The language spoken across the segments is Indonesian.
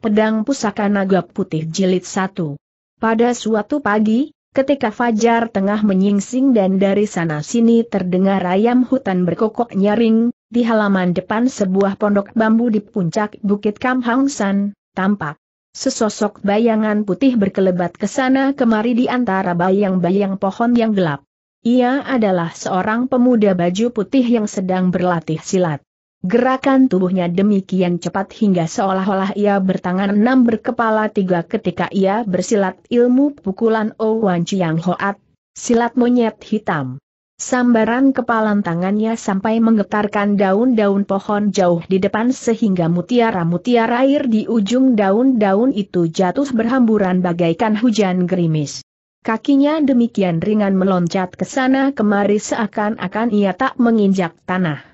Pedang Pusaka Naga Putih Jilid 1. Pada suatu pagi, ketika Fajar tengah menyingsing dan dari sana-sini terdengar ayam hutan berkokok nyaring, di halaman depan sebuah pondok bambu di puncak Bukit Kamhangsan, tampak. Sesosok bayangan putih berkelebat ke sana kemari di antara bayang-bayang pohon yang gelap. Ia adalah seorang pemuda baju putih yang sedang berlatih silat. Gerakan tubuhnya demikian cepat hingga seolah-olah ia bertangan enam berkepala tiga ketika ia bersilat ilmu pukulan Owan oh Chiang Hoat, silat monyet hitam. Sambaran kepalan tangannya sampai menggetarkan daun-daun pohon jauh di depan sehingga mutiara-mutiara air di ujung daun-daun itu jatuh berhamburan bagaikan hujan gerimis. Kakinya demikian ringan meloncat ke sana kemari seakan-akan ia tak menginjak tanah.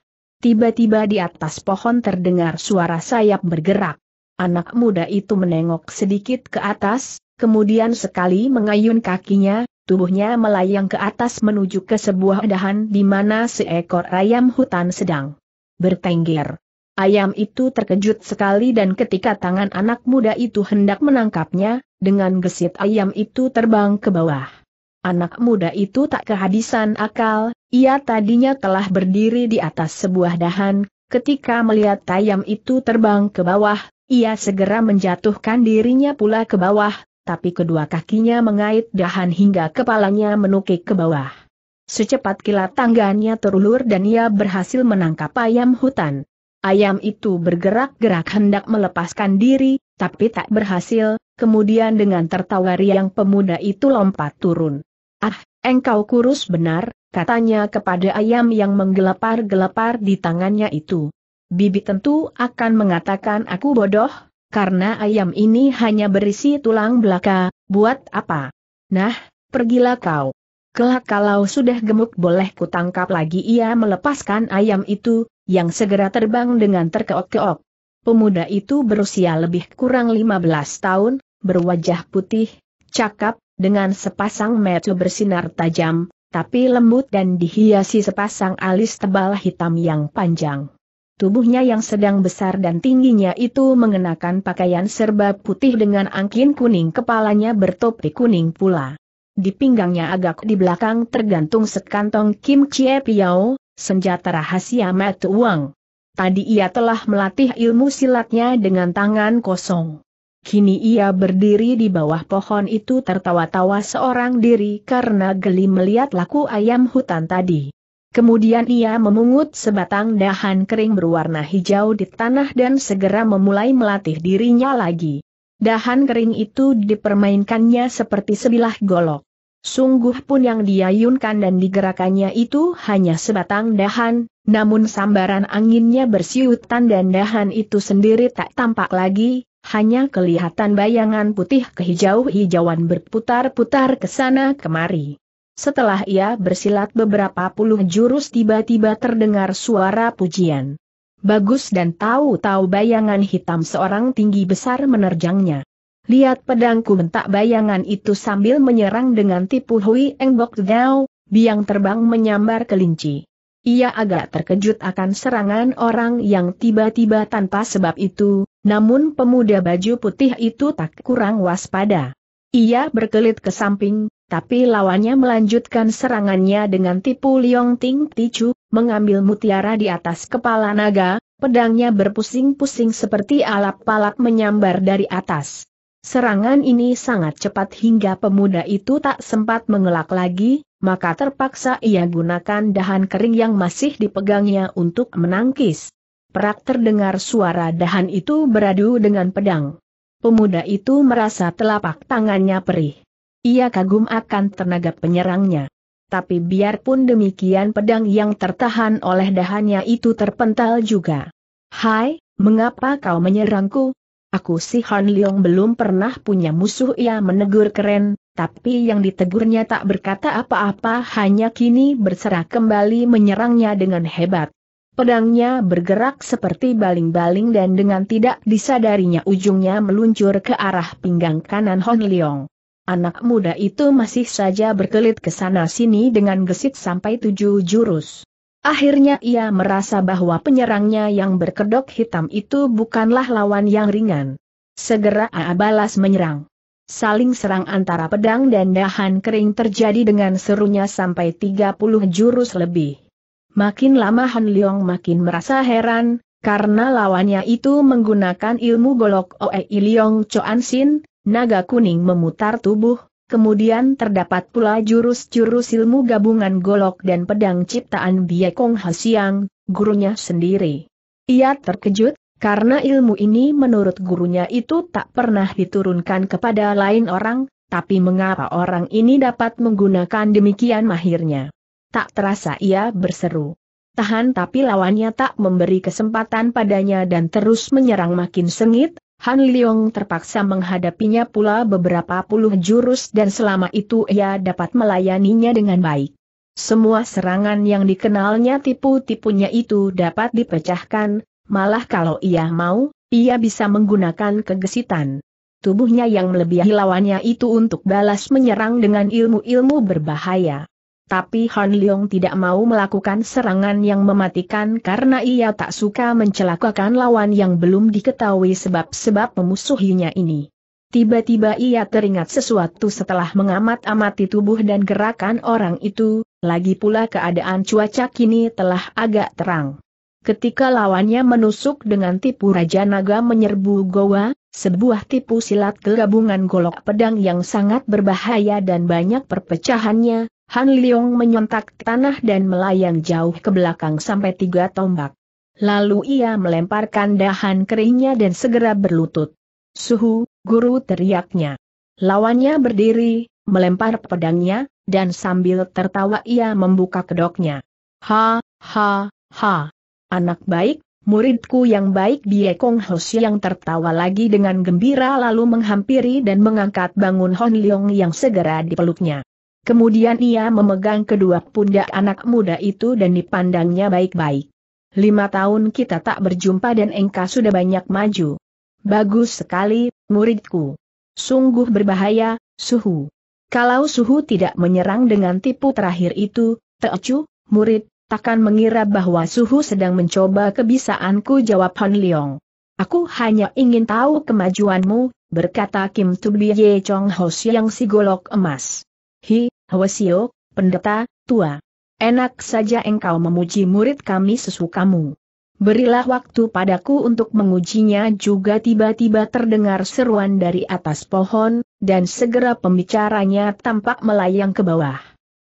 Tiba-tiba di atas pohon terdengar suara sayap bergerak. Anak muda itu menengok sedikit ke atas, kemudian sekali mengayun kakinya, tubuhnya melayang ke atas menuju ke sebuah dahan di mana seekor ayam hutan sedang bertengger. Ayam itu terkejut sekali dan ketika tangan anak muda itu hendak menangkapnya, dengan gesit ayam itu terbang ke bawah. Anak muda itu tak kehabisan akal, ia tadinya telah berdiri di atas sebuah dahan, ketika melihat tayam itu terbang ke bawah, ia segera menjatuhkan dirinya pula ke bawah, tapi kedua kakinya mengait dahan hingga kepalanya menukik ke bawah. Secepat kilat tangganya terulur dan ia berhasil menangkap ayam hutan. Ayam itu bergerak-gerak hendak melepaskan diri, tapi tak berhasil, kemudian dengan tertawa riang pemuda itu lompat turun. Ah, engkau kurus benar, katanya kepada ayam yang menggelapar-gelapar di tangannya itu. Bibi tentu akan mengatakan aku bodoh, karena ayam ini hanya berisi tulang belaka, buat apa? Nah, pergilah kau. Kelak kalau sudah gemuk boleh kutangkap lagi ia melepaskan ayam itu, yang segera terbang dengan terkeok-keok. Pemuda itu berusia lebih kurang 15 tahun, berwajah putih, cakap, dengan sepasang mata bersinar tajam, tapi lembut dan dihiasi sepasang alis tebal hitam yang panjang. Tubuhnya yang sedang besar dan tingginya itu mengenakan pakaian serba putih dengan angkin kuning kepalanya bertopi kuning pula. Di pinggangnya agak di belakang tergantung sekantong Kim Chie Piao, senjata rahasia mata uang. Tadi ia telah melatih ilmu silatnya dengan tangan kosong. Kini ia berdiri di bawah pohon itu tertawa-tawa seorang diri karena geli melihat laku ayam hutan tadi. Kemudian ia memungut sebatang dahan kering berwarna hijau di tanah dan segera memulai melatih dirinya lagi. Dahan kering itu dipermainkannya seperti sebilah golok. Sungguh pun yang diayunkan dan digerakannya itu hanya sebatang dahan, namun sambaran anginnya bersiutan dan dahan itu sendiri tak tampak lagi, hanya kelihatan bayangan putih kehijau-hijauan berputar-putar ke sana kemari. Setelah ia bersilat beberapa puluh jurus tiba-tiba terdengar suara pujian. Bagus dan tahu-tahu bayangan hitam seorang tinggi besar menerjangnya. Lihat pedangku bentak bayangan itu sambil menyerang dengan tipu Hui Engbok Dao, biang terbang menyambar kelinci. Ia agak terkejut akan serangan orang yang tiba-tiba tanpa sebab itu, namun pemuda baju putih itu tak kurang waspada. Ia berkelit ke samping, tapi lawannya melanjutkan serangannya dengan tipu liong ting ticu, mengambil mutiara di atas kepala naga, pedangnya berpusing-pusing seperti alap palap menyambar dari atas. Serangan ini sangat cepat hingga pemuda itu tak sempat mengelak lagi, maka terpaksa ia gunakan dahan kering yang masih dipegangnya untuk menangkis. Perak terdengar suara dahan itu beradu dengan pedang. Pemuda itu merasa telapak tangannya perih. Ia kagum akan tenaga penyerangnya. Tapi biarpun demikian pedang yang tertahan oleh dahannya itu terpental juga. Hai, mengapa kau menyerangku? Aku si Han Leong belum pernah punya musuh ia menegur keren, tapi yang ditegurnya tak berkata apa-apa hanya kini berserah kembali menyerangnya dengan hebat. Pedangnya bergerak seperti baling-baling dan dengan tidak disadarinya ujungnya meluncur ke arah pinggang kanan Hon Leong. Anak muda itu masih saja berkelit ke sana-sini dengan gesit sampai tujuh jurus. Akhirnya ia merasa bahwa penyerangnya yang berkedok hitam itu bukanlah lawan yang ringan. Segera AA balas menyerang. Saling serang antara pedang dan dahan kering terjadi dengan serunya sampai 30 jurus lebih. Makin lama Han Leong makin merasa heran, karena lawannya itu menggunakan ilmu golok Oe Iliong Choan Sin, naga kuning memutar tubuh, kemudian terdapat pula jurus-jurus ilmu gabungan golok dan pedang ciptaan Kong Hasiang, gurunya sendiri. Ia terkejut, karena ilmu ini menurut gurunya itu tak pernah diturunkan kepada lain orang, tapi mengapa orang ini dapat menggunakan demikian mahirnya? Tak terasa ia berseru. Tahan tapi lawannya tak memberi kesempatan padanya dan terus menyerang makin sengit, Han Liong terpaksa menghadapinya pula beberapa puluh jurus dan selama itu ia dapat melayaninya dengan baik. Semua serangan yang dikenalnya tipu-tipunya itu dapat dipecahkan, malah kalau ia mau, ia bisa menggunakan kegesitan. Tubuhnya yang melebihi lawannya itu untuk balas menyerang dengan ilmu-ilmu berbahaya tapi Han Leong tidak mau melakukan serangan yang mematikan karena ia tak suka mencelakakan lawan yang belum diketahui sebab-sebab memusuhinya ini. Tiba-tiba ia teringat sesuatu setelah mengamat-amati tubuh dan gerakan orang itu, lagi pula keadaan cuaca kini telah agak terang. Ketika lawannya menusuk dengan tipu Raja Naga menyerbu Goa, sebuah tipu silat gabungan golok pedang yang sangat berbahaya dan banyak perpecahannya, Han Liong menyontak tanah dan melayang jauh ke belakang sampai tiga tombak. Lalu ia melemparkan dahan keringnya dan segera berlutut. Suhu, guru teriaknya. Lawannya berdiri, melempar pedangnya, dan sambil tertawa ia membuka kedoknya. Ha, ha, ha. Anak baik, muridku yang baik Bie Kong Hos yang tertawa lagi dengan gembira lalu menghampiri dan mengangkat bangun Hon Leong yang segera dipeluknya. Kemudian ia memegang kedua pundak anak muda itu dan dipandangnya baik-baik. Lima tahun kita tak berjumpa dan engkau sudah banyak maju. Bagus sekali, muridku. Sungguh berbahaya, suhu. Kalau suhu tidak menyerang dengan tipu terakhir itu, teocu, murid, takkan mengira bahwa suhu sedang mencoba kebisaanku jawab Han Leong. Aku hanya ingin tahu kemajuanmu, berkata Kim Tubie Chong yang si golok emas. Hi, Hwasio, pendeta, tua. Enak saja engkau memuji murid kami sesukamu. Berilah waktu padaku untuk mengujinya juga tiba-tiba terdengar seruan dari atas pohon, dan segera pembicaranya tampak melayang ke bawah.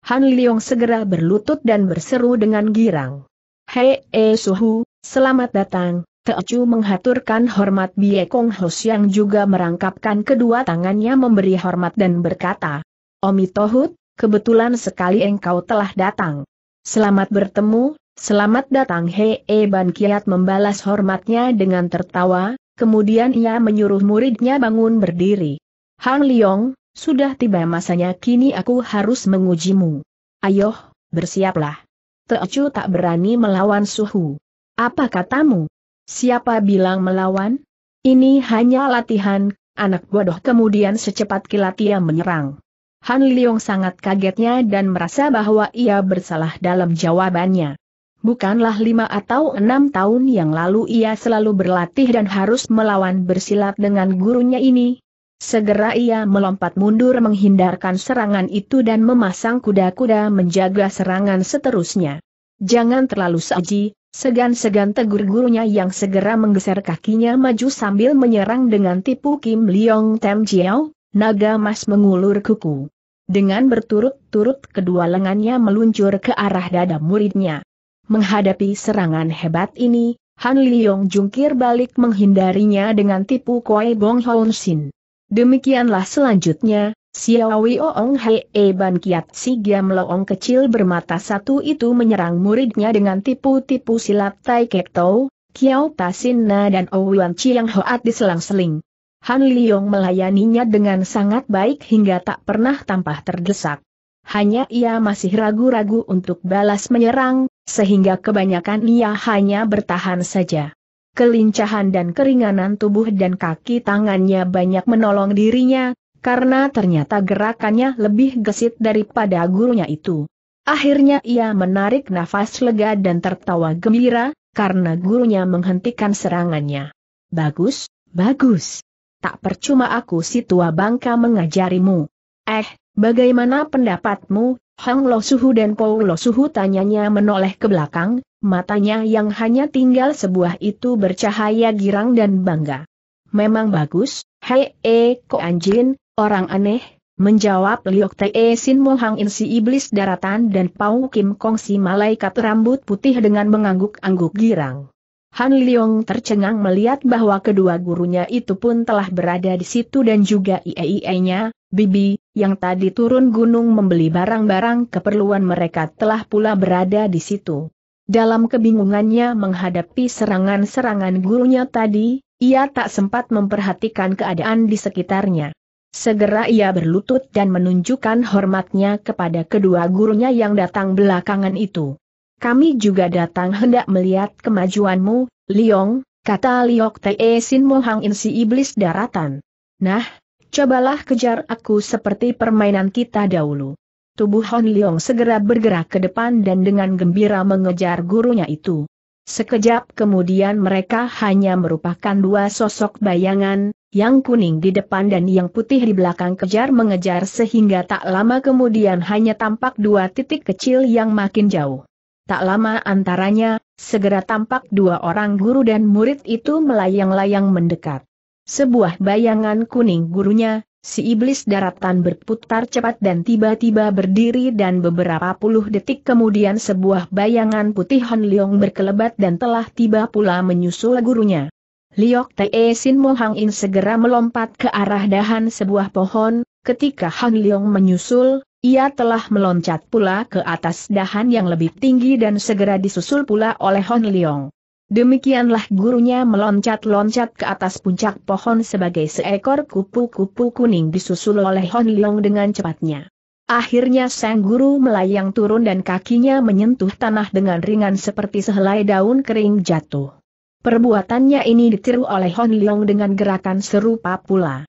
Han Leong segera berlutut dan berseru dengan girang. Hei eh suhu, selamat datang, Teocu menghaturkan hormat Bie Kong Hos yang juga merangkapkan kedua tangannya memberi hormat dan berkata, Omi Tohut, kebetulan sekali engkau telah datang. Selamat bertemu, selamat datang Hee Ban Kiat membalas hormatnya dengan tertawa, kemudian ia menyuruh muridnya bangun berdiri. Hang Liong, sudah tiba masanya kini aku harus mengujimu. Ayoh, bersiaplah. Teocu tak berani melawan suhu. Apa katamu? Siapa bilang melawan? Ini hanya latihan, anak bodoh kemudian secepat kilat ia menyerang. Han Leong sangat kagetnya dan merasa bahwa ia bersalah dalam jawabannya. Bukanlah lima atau enam tahun yang lalu ia selalu berlatih dan harus melawan bersilat dengan gurunya ini. Segera ia melompat mundur menghindarkan serangan itu dan memasang kuda-kuda menjaga serangan seterusnya. Jangan terlalu saji, segan-segan tegur gurunya yang segera menggeser kakinya maju sambil menyerang dengan tipu Kim Leong Tem Jiao, naga mas mengulur kuku. Dengan berturut-turut kedua lengannya meluncur ke arah dada muridnya. Menghadapi serangan hebat ini, Han Liyong jungkir balik menghindarinya dengan tipu Koi Bong Hong Sin. Demikianlah selanjutnya, Xiaowi Oong Hei e Ban Kiat Si Giam Loong kecil bermata satu itu menyerang muridnya dengan tipu-tipu silat Tai Kek Tau, Kiao Na dan Ouan Chiang Hoat diselang-seling. Han Liong melayaninya dengan sangat baik hingga tak pernah tampah terdesak. Hanya ia masih ragu-ragu untuk balas menyerang, sehingga kebanyakan ia hanya bertahan saja. Kelincahan dan keringanan tubuh dan kaki tangannya banyak menolong dirinya, karena ternyata gerakannya lebih gesit daripada gurunya itu. Akhirnya ia menarik nafas lega dan tertawa gembira, karena gurunya menghentikan serangannya. Bagus, bagus tak percuma aku si tua bangka mengajarimu. Eh, bagaimana pendapatmu, Hang Lo Suhu dan Po Lo Suhu tanyanya menoleh ke belakang, matanya yang hanya tinggal sebuah itu bercahaya girang dan bangga. Memang bagus, hei e eh, ko anjin, orang aneh, menjawab Liok Te eh, Sin Mo Hang In si iblis daratan dan Pau Kim Kong si malaikat rambut putih dengan mengangguk-angguk girang. Han Leong tercengang melihat bahwa kedua gurunya itu pun telah berada di situ dan juga IEIE-nya, Bibi, yang tadi turun gunung membeli barang-barang keperluan mereka telah pula berada di situ. Dalam kebingungannya menghadapi serangan-serangan gurunya tadi, ia tak sempat memperhatikan keadaan di sekitarnya. Segera ia berlutut dan menunjukkan hormatnya kepada kedua gurunya yang datang belakangan itu. Kami juga datang hendak melihat kemajuanmu, Liong, kata Liok Te Sin Mohang si Iblis Daratan. Nah, cobalah kejar aku seperti permainan kita dahulu. Tubuh Hon Leong segera bergerak ke depan dan dengan gembira mengejar gurunya itu. Sekejap kemudian mereka hanya merupakan dua sosok bayangan, yang kuning di depan dan yang putih di belakang kejar mengejar sehingga tak lama kemudian hanya tampak dua titik kecil yang makin jauh. Tak lama antaranya, segera tampak dua orang guru dan murid itu melayang-layang mendekat. Sebuah bayangan kuning gurunya, si iblis daratan berputar cepat dan tiba-tiba berdiri dan beberapa puluh detik kemudian sebuah bayangan putih Hon Leong berkelebat dan telah tiba pula menyusul gurunya. Liok Te Sin Mo Hang In segera melompat ke arah dahan sebuah pohon, ketika Han Leong menyusul, ia telah meloncat pula ke atas dahan yang lebih tinggi dan segera disusul pula oleh Hon Leong. Demikianlah gurunya meloncat-loncat ke atas puncak pohon sebagai seekor kupu-kupu kuning disusul oleh Hon Leong dengan cepatnya. Akhirnya sang guru melayang turun dan kakinya menyentuh tanah dengan ringan seperti sehelai daun kering jatuh. Perbuatannya ini ditiru oleh Hon Leong dengan gerakan serupa pula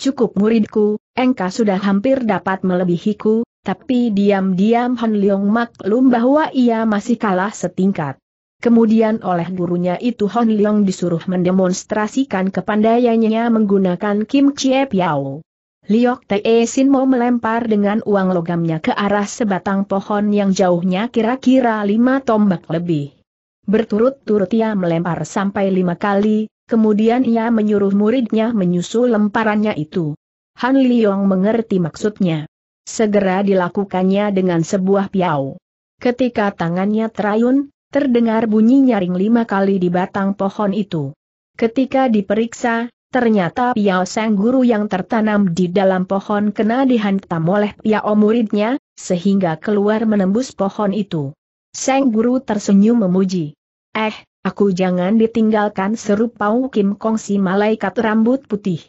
cukup muridku, engkau sudah hampir dapat melebihiku, tapi diam-diam Han Leong maklum bahwa ia masih kalah setingkat. Kemudian oleh gurunya itu Hon Leong disuruh mendemonstrasikan kepandaiannya menggunakan Kim Chie Piao. Liok Tae Sin mau melempar dengan uang logamnya ke arah sebatang pohon yang jauhnya kira-kira lima tombak lebih. Berturut-turut ia melempar sampai lima kali, Kemudian ia menyuruh muridnya menyusul lemparannya itu. Han Liyong mengerti maksudnya. Segera dilakukannya dengan sebuah piau. Ketika tangannya terayun, terdengar bunyi nyaring lima kali di batang pohon itu. Ketika diperiksa, ternyata piau sang guru yang tertanam di dalam pohon kena dihantam oleh piau muridnya, sehingga keluar menembus pohon itu. Sang guru tersenyum memuji. Eh, Aku jangan ditinggalkan seru Pau Kim Kong si malaikat rambut putih.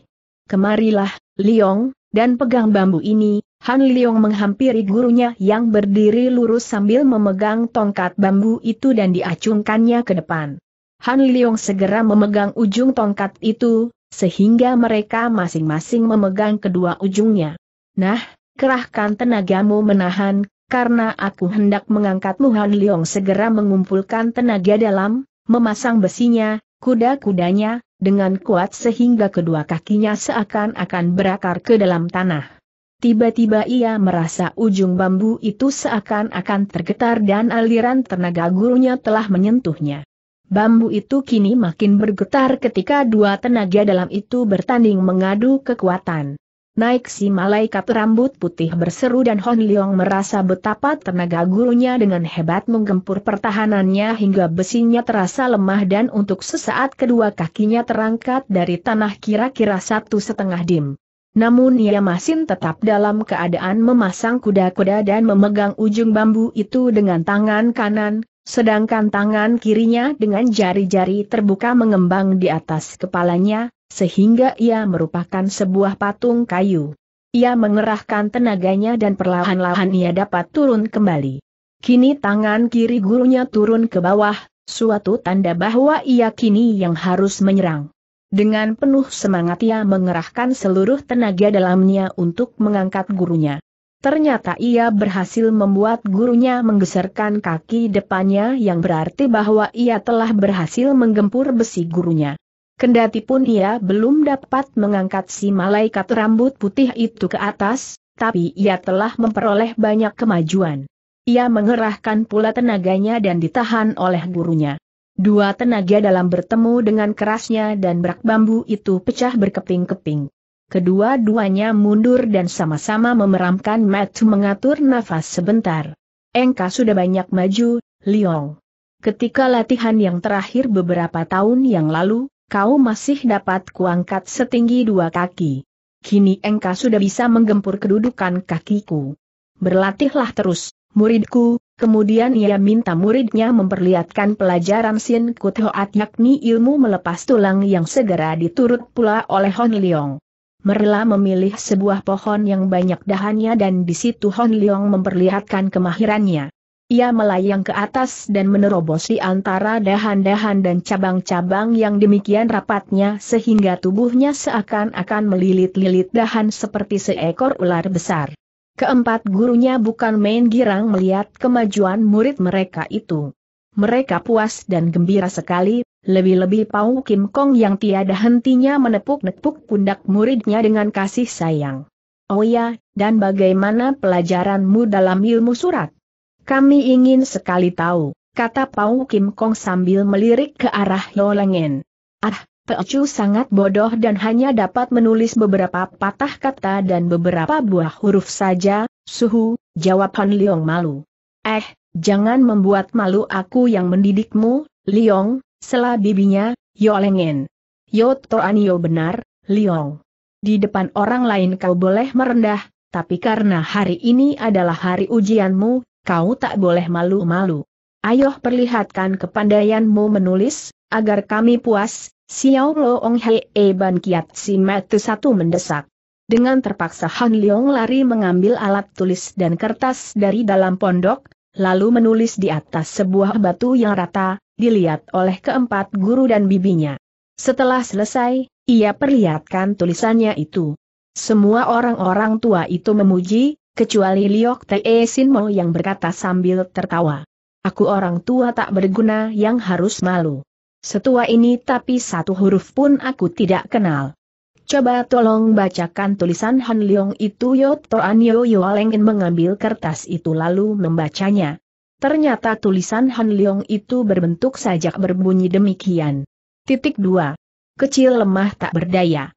Kemarilah, Liong, dan pegang bambu ini, Han Liong menghampiri gurunya yang berdiri lurus sambil memegang tongkat bambu itu dan diacungkannya ke depan. Han Liong segera memegang ujung tongkat itu, sehingga mereka masing-masing memegang kedua ujungnya. Nah, kerahkan tenagamu menahan, karena aku hendak mengangkatmu Han Liong segera mengumpulkan tenaga dalam, Memasang besinya, kuda-kudanya, dengan kuat sehingga kedua kakinya seakan-akan berakar ke dalam tanah. Tiba-tiba ia merasa ujung bambu itu seakan-akan tergetar dan aliran tenaga gurunya telah menyentuhnya. Bambu itu kini makin bergetar ketika dua tenaga dalam itu bertanding mengadu kekuatan. Naik si malaikat rambut putih berseru dan Hon Leong merasa betapa tenaga gurunya dengan hebat menggempur pertahanannya hingga besinya terasa lemah dan untuk sesaat kedua kakinya terangkat dari tanah kira-kira satu setengah dim. Namun ia masih tetap dalam keadaan memasang kuda-kuda dan memegang ujung bambu itu dengan tangan kanan, sedangkan tangan kirinya dengan jari-jari terbuka mengembang di atas kepalanya, sehingga ia merupakan sebuah patung kayu. Ia mengerahkan tenaganya dan perlahan-lahan ia dapat turun kembali. Kini tangan kiri gurunya turun ke bawah, suatu tanda bahwa ia kini yang harus menyerang. Dengan penuh semangat ia mengerahkan seluruh tenaga dalamnya untuk mengangkat gurunya. Ternyata ia berhasil membuat gurunya menggeserkan kaki depannya yang berarti bahwa ia telah berhasil menggempur besi gurunya. Kendati pun ia belum dapat mengangkat si malaikat rambut putih itu ke atas, tapi ia telah memperoleh banyak kemajuan. Ia mengerahkan pula tenaganya dan ditahan oleh gurunya. Dua tenaga dalam bertemu dengan kerasnya dan berak bambu itu pecah berkeping-keping. Kedua-duanya mundur dan sama-sama memeramkan Matthew mengatur nafas sebentar. Engka sudah banyak maju, Liong. Ketika latihan yang terakhir beberapa tahun yang lalu, kau masih dapat kuangkat setinggi dua kaki. Kini engkau sudah bisa menggempur kedudukan kakiku. Berlatihlah terus, muridku, kemudian ia minta muridnya memperlihatkan pelajaran Sin Kut yakni ilmu melepas tulang yang segera diturut pula oleh Hon Leong. Merla memilih sebuah pohon yang banyak dahannya dan di situ Hon Leong memperlihatkan kemahirannya. Ia melayang ke atas dan menerobosi antara dahan-dahan dan cabang-cabang yang demikian rapatnya sehingga tubuhnya seakan-akan melilit-lilit dahan seperti seekor ular besar. Keempat gurunya bukan main girang melihat kemajuan murid mereka itu. Mereka puas dan gembira sekali, lebih-lebih Pau Kim Kong yang tiada hentinya menepuk-nepuk pundak muridnya dengan kasih sayang. Oh ya, dan bagaimana pelajaranmu dalam ilmu surat? Kami ingin sekali tahu, kata Pau Kim Kong sambil melirik ke arah Yolengen. Ah, Pecu sangat bodoh dan hanya dapat menulis beberapa patah kata dan beberapa buah huruf saja, suhu, jawab Han Leong malu. Eh, jangan membuat malu aku yang mendidikmu, Leong, sela bibinya, Yolengen. Yo Toanio benar, Leong. Di depan orang lain kau boleh merendah, tapi karena hari ini adalah hari ujianmu, Kau tak boleh malu-malu. Ayo perlihatkan kepandaianmu menulis, agar kami puas, Xiao Loong Hei e Ban Kiat Si Matu Satu mendesak. Dengan terpaksa Han Leong lari mengambil alat tulis dan kertas dari dalam pondok, lalu menulis di atas sebuah batu yang rata, dilihat oleh keempat guru dan bibinya. Setelah selesai, ia perlihatkan tulisannya itu. Semua orang-orang tua itu memuji, kecuali Liok Te Sinmo yang berkata sambil tertawa. Aku orang tua tak berguna yang harus malu. Setua ini tapi satu huruf pun aku tidak kenal. Coba tolong bacakan tulisan Han Leong itu Yot Toan Yo mengambil kertas itu lalu membacanya. Ternyata tulisan Han Leong itu berbentuk sajak berbunyi demikian. Titik 2. Kecil lemah tak berdaya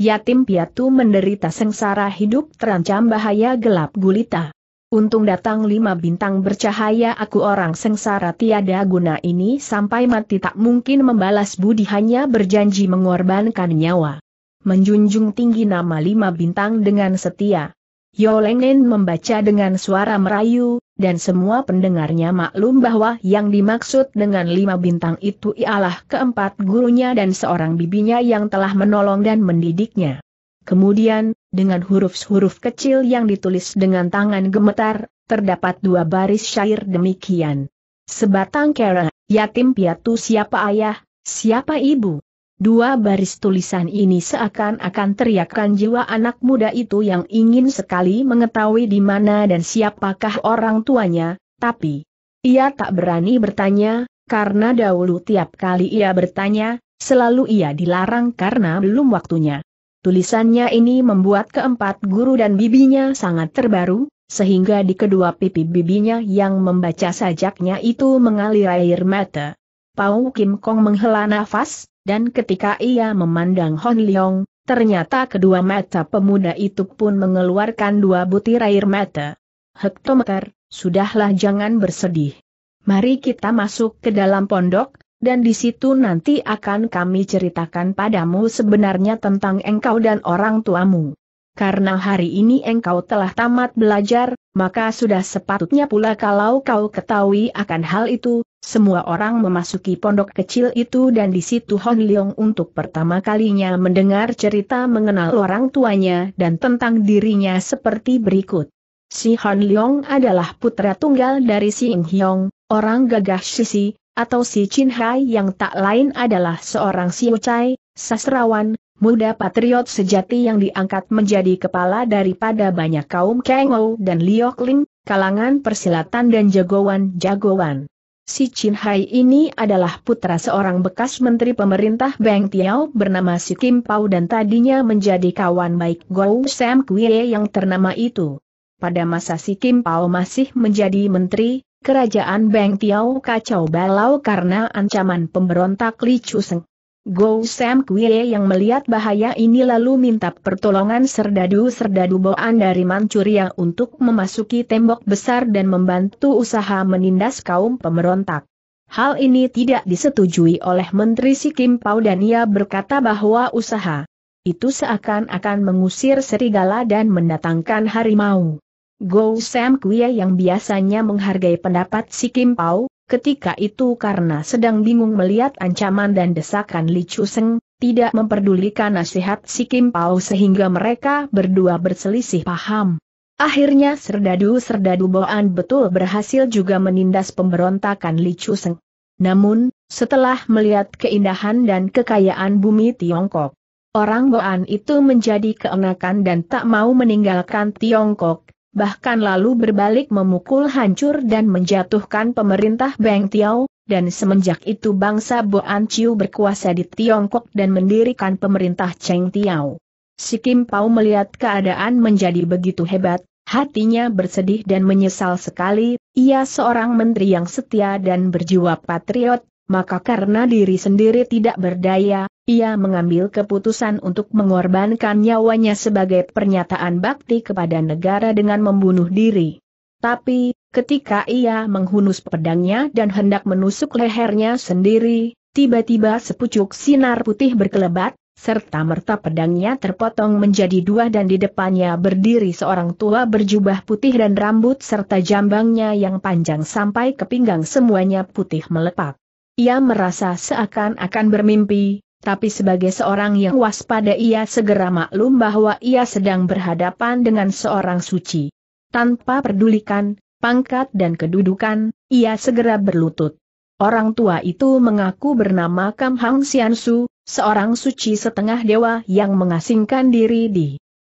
yatim piatu menderita sengsara hidup terancam bahaya gelap gulita. Untung datang lima bintang bercahaya aku orang sengsara tiada guna ini sampai mati tak mungkin membalas budi hanya berjanji mengorbankan nyawa. Menjunjung tinggi nama lima bintang dengan setia. Yolengen membaca dengan suara merayu, dan semua pendengarnya maklum bahwa yang dimaksud dengan lima bintang itu ialah keempat gurunya dan seorang bibinya yang telah menolong dan mendidiknya. Kemudian, dengan huruf-huruf kecil yang ditulis dengan tangan gemetar, terdapat dua baris syair demikian. Sebatang kera, yatim piatu siapa ayah, siapa ibu, Dua baris tulisan ini seakan-akan teriakan jiwa anak muda itu yang ingin sekali mengetahui di mana dan siapakah orang tuanya, tapi ia tak berani bertanya, karena dahulu tiap kali ia bertanya, selalu ia dilarang karena belum waktunya. Tulisannya ini membuat keempat guru dan bibinya sangat terbaru, sehingga di kedua pipi bibinya yang membaca sajaknya itu mengalir air mata. Pau Kim Kong menghela nafas, dan ketika ia memandang Hon Leong, ternyata kedua mata pemuda itu pun mengeluarkan dua butir air mata. Hektometer, sudahlah jangan bersedih. Mari kita masuk ke dalam pondok, dan di situ nanti akan kami ceritakan padamu sebenarnya tentang engkau dan orang tuamu. Karena hari ini engkau telah tamat belajar, maka sudah sepatutnya pula kalau kau ketahui akan hal itu, semua orang memasuki pondok kecil itu dan di situ Hon Leong untuk pertama kalinya mendengar cerita mengenal orang tuanya dan tentang dirinya seperti berikut. Si Hon Leong adalah putra tunggal dari Si Ing Hyong, orang gagah Sisi, atau Si Chin Hai yang tak lain adalah seorang Si Ucai, sastrawan, muda patriot sejati yang diangkat menjadi kepala daripada banyak kaum Kengou dan Liok Ling, kalangan persilatan dan jagoan-jagoan. Si Chin Hai ini adalah putra seorang bekas menteri pemerintah Beng Tiao bernama Si Kim Pao dan tadinya menjadi kawan baik Gou Sam Kwee yang ternama itu. Pada masa Si Kim Pao masih menjadi menteri, kerajaan Beng Tiao kacau balau karena ancaman pemberontak Li Chu Seng. Go Sam Kwie yang melihat bahaya ini lalu minta pertolongan serdadu-serdadu Boan dari Manchuria untuk memasuki tembok besar dan membantu usaha menindas kaum pemberontak. Hal ini tidak disetujui oleh Menteri Sikim Pau dan ia berkata bahwa usaha itu seakan-akan mengusir serigala dan mendatangkan harimau. Go Sam Kwie yang biasanya menghargai pendapat Sikim Pau, ketika itu karena sedang bingung melihat ancaman dan desakan Li Chuseng, tidak memperdulikan nasihat si Kim Pao sehingga mereka berdua berselisih paham. Akhirnya serdadu-serdadu Boan betul berhasil juga menindas pemberontakan Li Chuseng. Namun, setelah melihat keindahan dan kekayaan bumi Tiongkok, orang Boan itu menjadi keenakan dan tak mau meninggalkan Tiongkok, bahkan lalu berbalik memukul hancur dan menjatuhkan pemerintah Beng Tiao, dan semenjak itu bangsa Boan Chiu berkuasa di Tiongkok dan mendirikan pemerintah Cheng Tiao. Si Kim Pao melihat keadaan menjadi begitu hebat, hatinya bersedih dan menyesal sekali, ia seorang menteri yang setia dan berjiwa patriot, maka karena diri sendiri tidak berdaya, ia mengambil keputusan untuk mengorbankan nyawanya sebagai pernyataan bakti kepada negara dengan membunuh diri. Tapi, ketika ia menghunus pedangnya dan hendak menusuk lehernya sendiri, tiba-tiba sepucuk sinar putih berkelebat, serta merta pedangnya terpotong menjadi dua dan di depannya berdiri seorang tua berjubah putih dan rambut serta jambangnya yang panjang sampai ke pinggang semuanya putih melepak. Ia merasa seakan-akan bermimpi, tapi sebagai seorang yang waspada ia segera maklum bahwa ia sedang berhadapan dengan seorang suci. Tanpa pedulikan, pangkat dan kedudukan, ia segera berlutut. Orang tua itu mengaku bernama Kam Hang Su, seorang suci setengah dewa yang mengasingkan diri di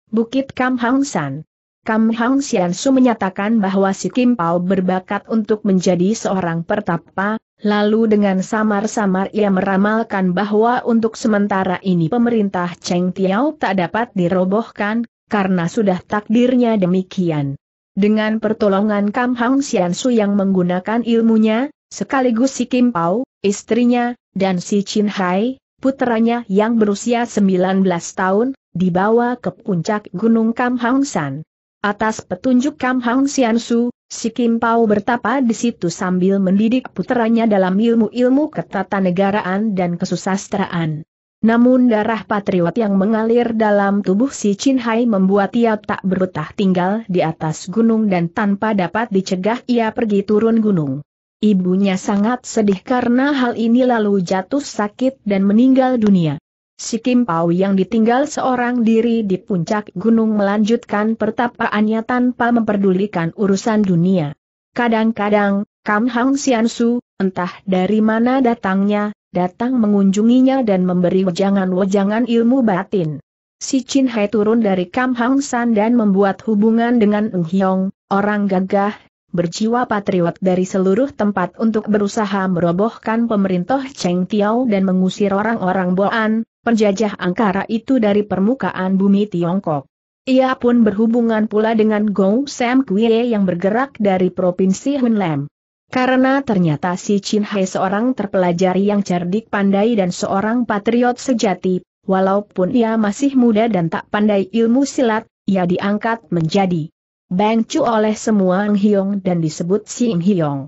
Bukit Kam Hang San. Kam Hang Su menyatakan bahwa si Kim Pao berbakat untuk menjadi seorang pertapa, Lalu dengan samar-samar ia meramalkan bahwa untuk sementara ini pemerintah Cheng Tiao tak dapat dirobohkan, karena sudah takdirnya demikian. Dengan pertolongan Kam Hang Sian Su yang menggunakan ilmunya, sekaligus si Kim Pao, istrinya, dan si Chin Hai, putranya yang berusia 19 tahun, dibawa ke puncak Gunung Kam Hang San. Atas petunjuk Kam Hang Sian Su, Si Kim Pao bertapa di situ sambil mendidik putranya dalam ilmu-ilmu ketatanegaraan dan kesusastraan. Namun darah patriot yang mengalir dalam tubuh si Chin Hai membuat ia tak berutah tinggal di atas gunung dan tanpa dapat dicegah ia pergi turun gunung. Ibunya sangat sedih karena hal ini lalu jatuh sakit dan meninggal dunia. Si Kim Pao yang ditinggal seorang diri di puncak gunung melanjutkan pertapaannya tanpa memperdulikan urusan dunia. Kadang-kadang, Kam Hang Sian Su, entah dari mana datangnya, datang mengunjunginya dan memberi wejangan-wejangan ilmu batin. Si Chin Hai turun dari Kam Hang San dan membuat hubungan dengan Ng Hyong, orang gagah, berjiwa patriot dari seluruh tempat untuk berusaha merobohkan pemerintah Cheng Tiao dan mengusir orang-orang Boan, penjajah angkara itu dari permukaan bumi Tiongkok. Ia pun berhubungan pula dengan Gong Sam Kwee yang bergerak dari Provinsi Hunlem. Karena ternyata si Chin Hai seorang terpelajari yang cerdik pandai dan seorang patriot sejati, walaupun ia masih muda dan tak pandai ilmu silat, ia diangkat menjadi Bangcu oleh semua Ng Hiong dan disebut Si Ng Hiong.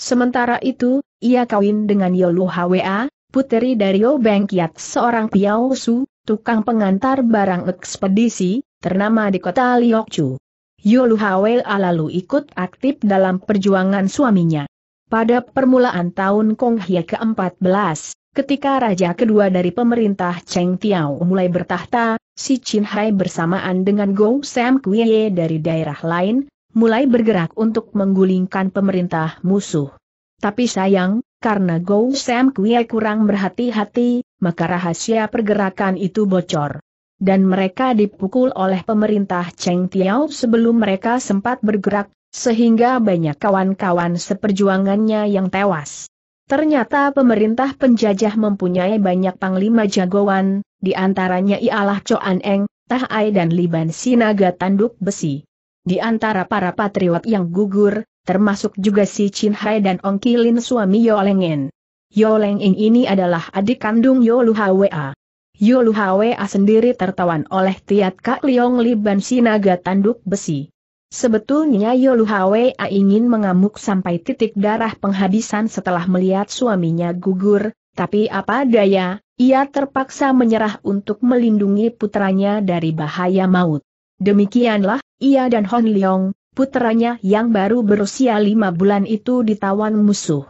Sementara itu, ia kawin dengan Yolu Hwa, puteri dari Obeng Kiat seorang Piao Su, tukang pengantar barang ekspedisi, ternama di kota Liokchu. Yulu Hawel lalu ikut aktif dalam perjuangan suaminya. Pada permulaan tahun Hye ke-14, ketika raja kedua dari pemerintah Cheng Tiao mulai bertahta, si Chin Hai bersamaan dengan Gou Sam Kuiye dari daerah lain, mulai bergerak untuk menggulingkan pemerintah musuh. Tapi sayang, karena Gou Sam Kue kurang berhati-hati, maka rahasia pergerakan itu bocor. Dan mereka dipukul oleh pemerintah Cheng Tiao sebelum mereka sempat bergerak, sehingga banyak kawan-kawan seperjuangannya yang tewas. Ternyata pemerintah penjajah mempunyai banyak panglima jagoan, di antaranya ialah Choan Eng, Tah Ai dan Liban Sinaga Tanduk Besi. Di antara para patriot yang gugur, termasuk juga si Chin Hai dan Ong Kilin suami Yolengin. Yolengin ini adalah adik kandung Yolu Hwa. Yolu Hwa sendiri tertawan oleh Tiat Kak Liong Liban Sinaga Tanduk Besi. Sebetulnya Yolu Hwa ingin mengamuk sampai titik darah penghabisan setelah melihat suaminya gugur, tapi apa daya, ia terpaksa menyerah untuk melindungi putranya dari bahaya maut. Demikianlah, ia dan Hon Leong, putranya yang baru berusia lima bulan itu ditawan musuh.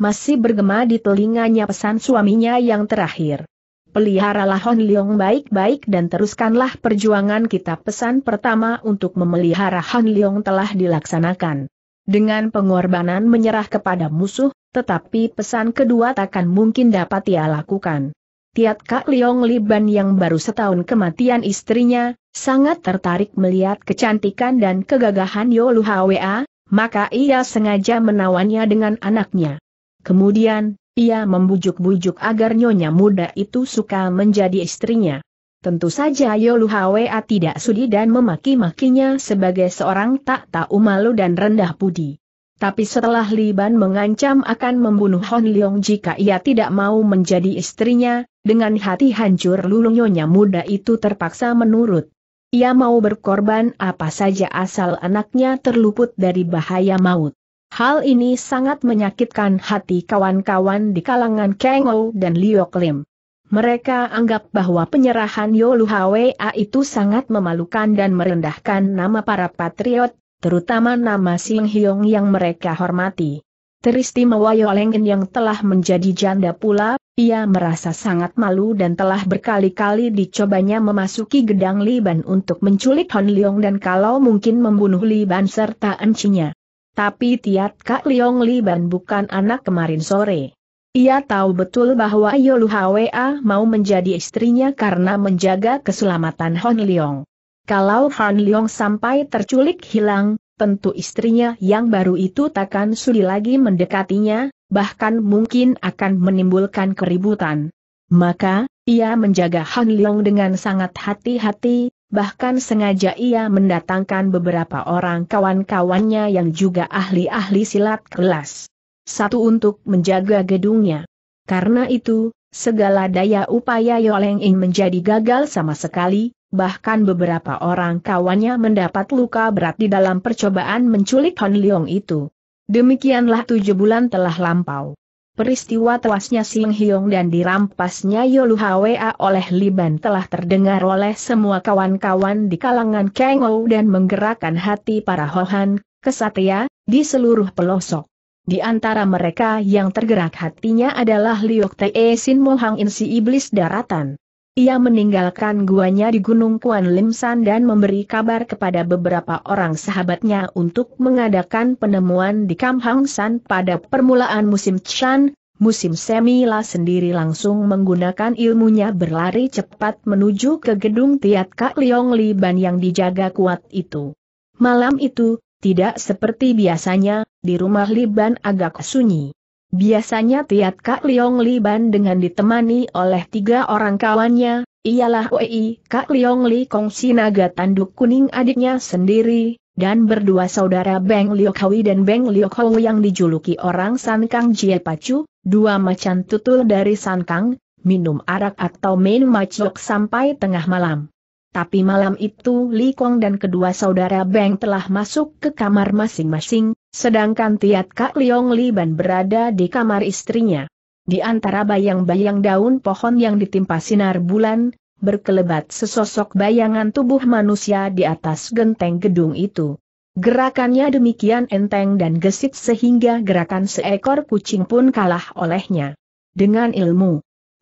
Masih bergema di telinganya pesan suaminya yang terakhir. Peliharalah Hon Leong baik-baik dan teruskanlah perjuangan kita pesan pertama untuk memelihara Hon Leong telah dilaksanakan. Dengan pengorbanan menyerah kepada musuh, tetapi pesan kedua takkan mungkin dapat ia lakukan. Tiat Kak Leong Liban yang baru setahun kematian istrinya, sangat tertarik melihat kecantikan dan kegagahan Yolu Hwa, maka ia sengaja menawannya dengan anaknya. Kemudian, ia membujuk-bujuk agar nyonya muda itu suka menjadi istrinya. Tentu saja Yolu Hwa tidak sudi dan memaki-makinya sebagai seorang tak tahu malu dan rendah budi. Tapi setelah Liban mengancam akan membunuh Hon Leong jika ia tidak mau menjadi istrinya, dengan hati hancur lulung nyonya muda itu terpaksa menurut. Ia mau berkorban apa saja asal anaknya terluput dari bahaya maut. Hal ini sangat menyakitkan hati kawan-kawan di kalangan Kang Ou dan Liu Klim. Mereka anggap bahwa penyerahan Yolu Hwa itu sangat memalukan dan merendahkan nama para patriot, terutama nama Sing Hyong yang mereka hormati teristimewa Yolengin yang telah menjadi janda pula, ia merasa sangat malu dan telah berkali-kali dicobanya memasuki gedang Liban untuk menculik Hon Leong dan kalau mungkin membunuh Liban serta encinya. Tapi Tiat Kak Leong Liban bukan anak kemarin sore. Ia tahu betul bahwa Yolu Hwa mau menjadi istrinya karena menjaga keselamatan Hon Leong. Kalau Han Leong sampai terculik hilang, tentu istrinya yang baru itu takkan sudi lagi mendekatinya, bahkan mungkin akan menimbulkan keributan. Maka, ia menjaga Han Leong dengan sangat hati-hati, bahkan sengaja ia mendatangkan beberapa orang kawan-kawannya yang juga ahli-ahli silat kelas. Satu untuk menjaga gedungnya. Karena itu, segala daya upaya Yoleng Ing menjadi gagal sama sekali, bahkan beberapa orang kawannya mendapat luka berat di dalam percobaan menculik Hon Leong itu. Demikianlah tujuh bulan telah lampau. Peristiwa tewasnya Sing Hyong dan dirampasnya Yolu Hwa oleh Liban telah terdengar oleh semua kawan-kawan di kalangan Kang Ou dan menggerakkan hati para Hohan, kesatria, di seluruh pelosok. Di antara mereka yang tergerak hatinya adalah Liok Te Sin Mohang Insi Iblis Daratan. Ia meninggalkan guanya di Gunung Kuan Limsan dan memberi kabar kepada beberapa orang sahabatnya untuk mengadakan penemuan di Kam Hang San pada permulaan musim Chan, musim semi. Semila sendiri langsung menggunakan ilmunya berlari cepat menuju ke gedung Tiat Kak Liong Liban yang dijaga kuat itu. Malam itu, tidak seperti biasanya, di rumah Liban agak sunyi. Biasanya Tiat Kak Liong Li Ban dengan ditemani oleh tiga orang kawannya, ialah Wei Kak Liong Li Kong Sinaga Tanduk Kuning adiknya sendiri, dan berdua saudara Beng Liok Hawi dan Beng Liok Hong yang dijuluki orang San Kang Jie Pacu, dua macan tutul dari San Kang, minum arak atau main macok sampai tengah malam. Tapi malam itu Li Kong dan kedua saudara Beng telah masuk ke kamar masing-masing, sedangkan Tiat Kak Liong Li Ban berada di kamar istrinya. Di antara bayang-bayang daun pohon yang ditimpa sinar bulan, berkelebat sesosok bayangan tubuh manusia di atas genteng gedung itu. Gerakannya demikian enteng dan gesit sehingga gerakan seekor kucing pun kalah olehnya. Dengan ilmu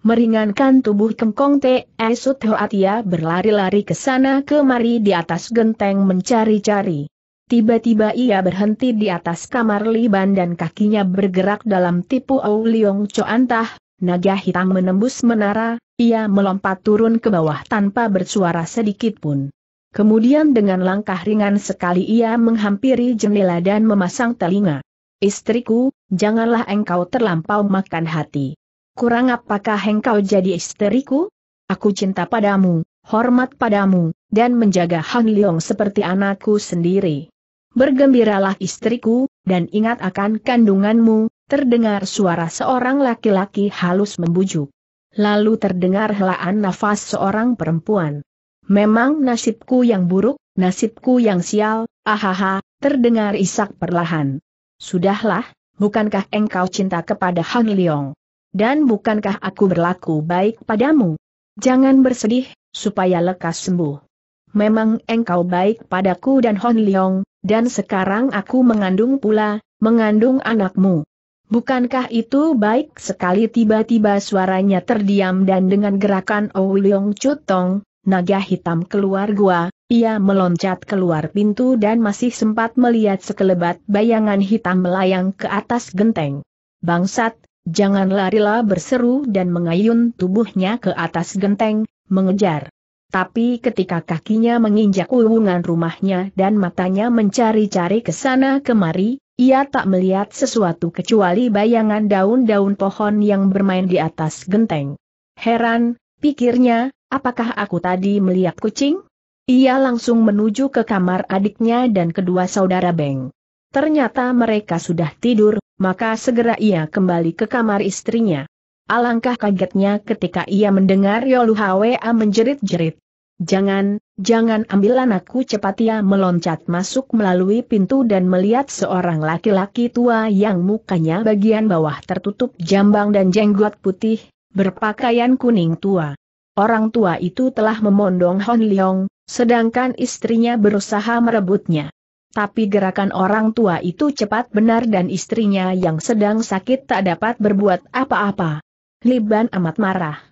meringankan tubuh Kengkong Te Esut Hoatia berlari-lari ke sana kemari di atas genteng mencari-cari. Tiba-tiba ia berhenti di atas kamar Liban dan kakinya bergerak dalam tipu Liong Coantah, naga hitam menembus menara, ia melompat turun ke bawah tanpa bersuara sedikit pun. Kemudian dengan langkah ringan sekali ia menghampiri jendela dan memasang telinga. Istriku, janganlah engkau terlampau makan hati kurang apakah engkau jadi istriku? Aku cinta padamu, hormat padamu, dan menjaga Han Leong seperti anakku sendiri. Bergembiralah istriku, dan ingat akan kandunganmu, terdengar suara seorang laki-laki halus membujuk. Lalu terdengar helaan nafas seorang perempuan. Memang nasibku yang buruk, nasibku yang sial, ahaha, terdengar isak perlahan. Sudahlah, bukankah engkau cinta kepada Han Leong? dan bukankah aku berlaku baik padamu? Jangan bersedih, supaya lekas sembuh. Memang engkau baik padaku dan Hon Leong, dan sekarang aku mengandung pula, mengandung anakmu. Bukankah itu baik sekali tiba-tiba suaranya terdiam dan dengan gerakan Oh Leong Cutong, naga hitam keluar gua, ia meloncat keluar pintu dan masih sempat melihat sekelebat bayangan hitam melayang ke atas genteng. Bangsat, Jangan larilah berseru dan mengayun tubuhnya ke atas genteng, mengejar. Tapi ketika kakinya menginjak hubungan rumahnya dan matanya mencari-cari ke sana kemari, ia tak melihat sesuatu kecuali bayangan daun-daun pohon yang bermain di atas genteng. Heran, pikirnya, apakah aku tadi melihat kucing? Ia langsung menuju ke kamar adiknya dan kedua saudara Beng. Ternyata mereka sudah tidur, maka segera ia kembali ke kamar istrinya. Alangkah kagetnya ketika ia mendengar Yolu Hwa menjerit-jerit. Jangan, jangan ambil anakku cepat ia meloncat masuk melalui pintu dan melihat seorang laki-laki tua yang mukanya bagian bawah tertutup jambang dan jenggot putih, berpakaian kuning tua. Orang tua itu telah memondong Hon Leong, sedangkan istrinya berusaha merebutnya. Tapi gerakan orang tua itu cepat benar dan istrinya yang sedang sakit tak dapat berbuat apa-apa. Liban amat marah.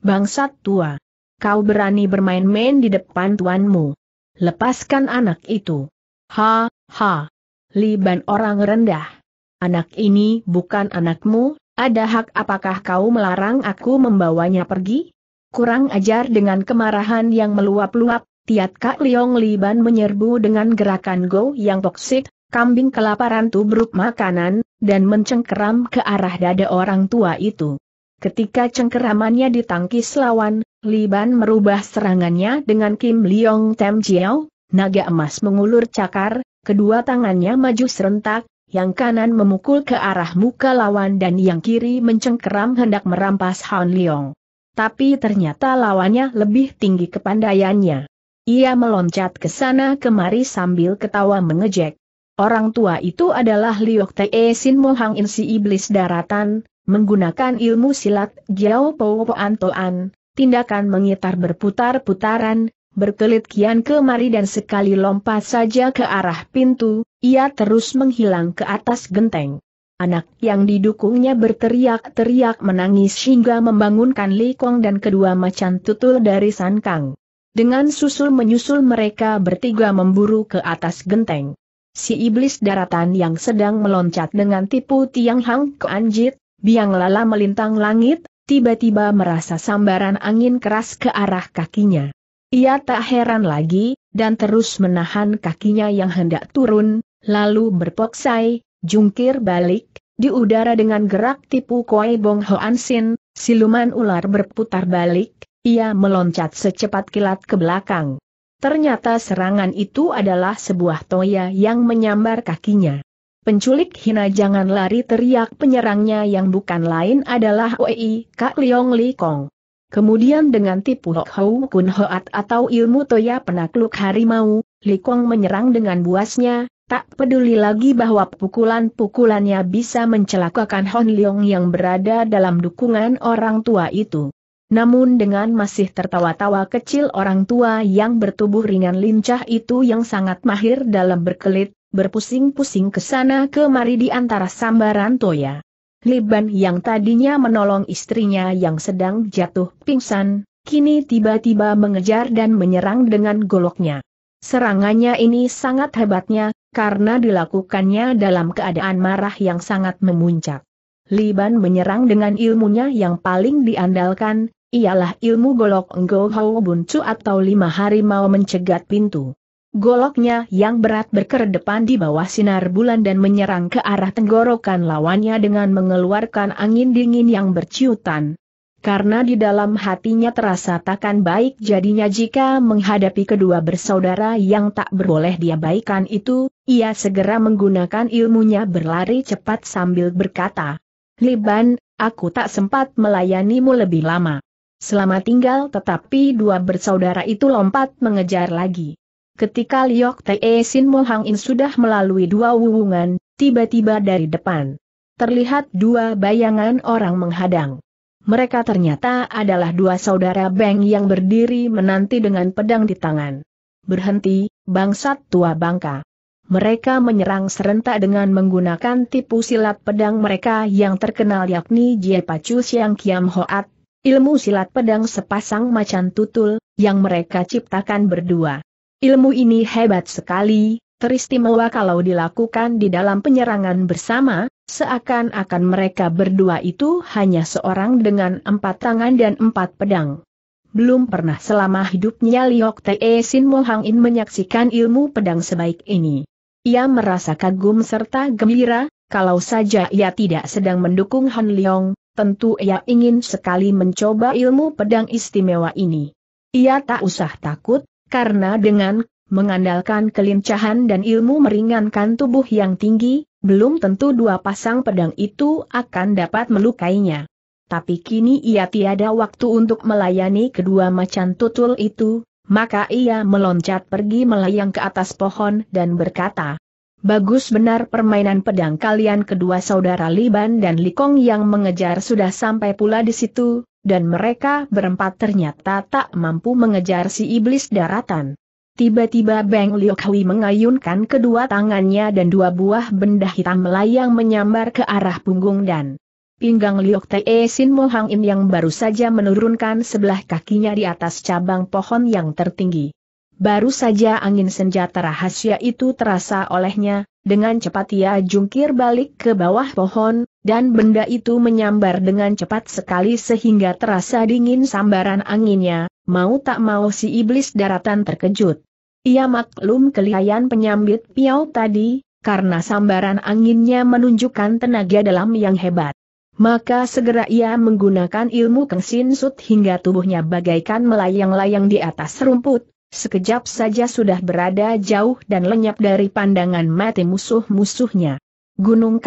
Bangsat tua. Kau berani bermain-main di depan tuanmu. Lepaskan anak itu. Ha, ha. Liban orang rendah. Anak ini bukan anakmu, ada hak apakah kau melarang aku membawanya pergi? Kurang ajar dengan kemarahan yang meluap-luap, Tiat Kak Liong Liban menyerbu dengan gerakan go yang toksik, kambing kelaparan tubruk makanan, dan mencengkeram ke arah dada orang tua itu. Ketika cengkeramannya ditangkis lawan, Liban merubah serangannya dengan Kim Liong Tem Jiao, naga emas mengulur cakar, kedua tangannya maju serentak, yang kanan memukul ke arah muka lawan dan yang kiri mencengkeram hendak merampas Han Liong. Tapi ternyata lawannya lebih tinggi kepandaiannya. Ia meloncat ke sana kemari sambil ketawa mengejek. Orang tua itu adalah Liok Tae Sin Mohang Insi Iblis Daratan, menggunakan ilmu silat Jiao Po Antoan, tindakan mengitar berputar-putaran, berkelit kian kemari dan sekali lompat saja ke arah pintu, ia terus menghilang ke atas genteng. Anak yang didukungnya berteriak-teriak menangis hingga membangunkan Li Kong dan kedua macan tutul dari San Kang. Dengan susul menyusul mereka bertiga memburu ke atas genteng. Si iblis daratan yang sedang meloncat dengan tipu tiang hang ke anjit, biang lala melintang langit, tiba-tiba merasa sambaran angin keras ke arah kakinya. Ia tak heran lagi, dan terus menahan kakinya yang hendak turun, lalu berpoksai, jungkir balik, di udara dengan gerak tipu Koi Bong Hoan Sin, siluman ular berputar balik, ia meloncat secepat kilat ke belakang. Ternyata serangan itu adalah sebuah toya yang menyambar kakinya. Penculik Hina jangan lari teriak penyerangnya yang bukan lain adalah Wei Kak Leong Li Kong. Kemudian dengan tipu Hou Kun Hoat atau ilmu Toya penakluk harimau, Li Kong menyerang dengan buasnya, tak peduli lagi bahwa pukulan-pukulannya bisa mencelakakan Hon Leong yang berada dalam dukungan orang tua itu. Namun dengan masih tertawa-tawa kecil orang tua yang bertubuh ringan lincah itu yang sangat mahir dalam berkelit, berpusing-pusing ke sana kemari di antara sambaran Toya. Liban yang tadinya menolong istrinya yang sedang jatuh pingsan, kini tiba-tiba mengejar dan menyerang dengan goloknya. Serangannya ini sangat hebatnya, karena dilakukannya dalam keadaan marah yang sangat memuncak. Liban menyerang dengan ilmunya yang paling diandalkan, ialah ilmu golok Ngo Hou Buncu atau lima hari mau mencegat pintu. Goloknya yang berat berkedepan di bawah sinar bulan dan menyerang ke arah tenggorokan lawannya dengan mengeluarkan angin dingin yang berciutan. Karena di dalam hatinya terasa takkan baik jadinya jika menghadapi kedua bersaudara yang tak berboleh diabaikan itu, ia segera menggunakan ilmunya berlari cepat sambil berkata, Liban, aku tak sempat melayanimu lebih lama. Selama tinggal tetapi dua bersaudara itu lompat mengejar lagi. Ketika Liok Te Sin Mo In sudah melalui dua wuwungan, tiba-tiba dari depan. Terlihat dua bayangan orang menghadang. Mereka ternyata adalah dua saudara Beng yang berdiri menanti dengan pedang di tangan. Berhenti, bangsat tua bangka. Mereka menyerang serentak dengan menggunakan tipu silat pedang mereka yang terkenal yakni Jie Pacu Siang Kiam Hoat Ilmu silat pedang sepasang macan tutul, yang mereka ciptakan berdua. Ilmu ini hebat sekali, teristimewa kalau dilakukan di dalam penyerangan bersama, seakan-akan mereka berdua itu hanya seorang dengan empat tangan dan empat pedang. Belum pernah selama hidupnya Liok Te Sin Mo Hang In menyaksikan ilmu pedang sebaik ini. Ia merasa kagum serta gembira, kalau saja ia tidak sedang mendukung Han Leong, Tentu ia ingin sekali mencoba ilmu pedang istimewa ini. Ia tak usah takut, karena dengan mengandalkan kelincahan dan ilmu meringankan tubuh yang tinggi, belum tentu dua pasang pedang itu akan dapat melukainya. Tapi kini ia tiada waktu untuk melayani kedua macan tutul itu, maka ia meloncat pergi melayang ke atas pohon dan berkata, Bagus benar permainan pedang kalian kedua saudara Liban dan Likong yang mengejar sudah sampai pula di situ, dan mereka berempat ternyata tak mampu mengejar si iblis daratan. Tiba-tiba Beng Liokhui mengayunkan kedua tangannya dan dua buah benda hitam melayang menyambar ke arah punggung dan pinggang Liok Te Sin e Mohang In yang baru saja menurunkan sebelah kakinya di atas cabang pohon yang tertinggi. Baru saja angin senjata rahasia itu terasa olehnya, dengan cepat ia jungkir balik ke bawah pohon, dan benda itu menyambar dengan cepat sekali sehingga terasa dingin sambaran anginnya, mau tak mau si iblis daratan terkejut. Ia maklum kelihayan penyambit piau tadi, karena sambaran anginnya menunjukkan tenaga dalam yang hebat. Maka segera ia menggunakan ilmu kengsin sut hingga tubuhnya bagaikan melayang-layang di atas rumput, sekejap saja sudah berada jauh dan lenyap dari pandangan mati musuh-musuhnya. Gunung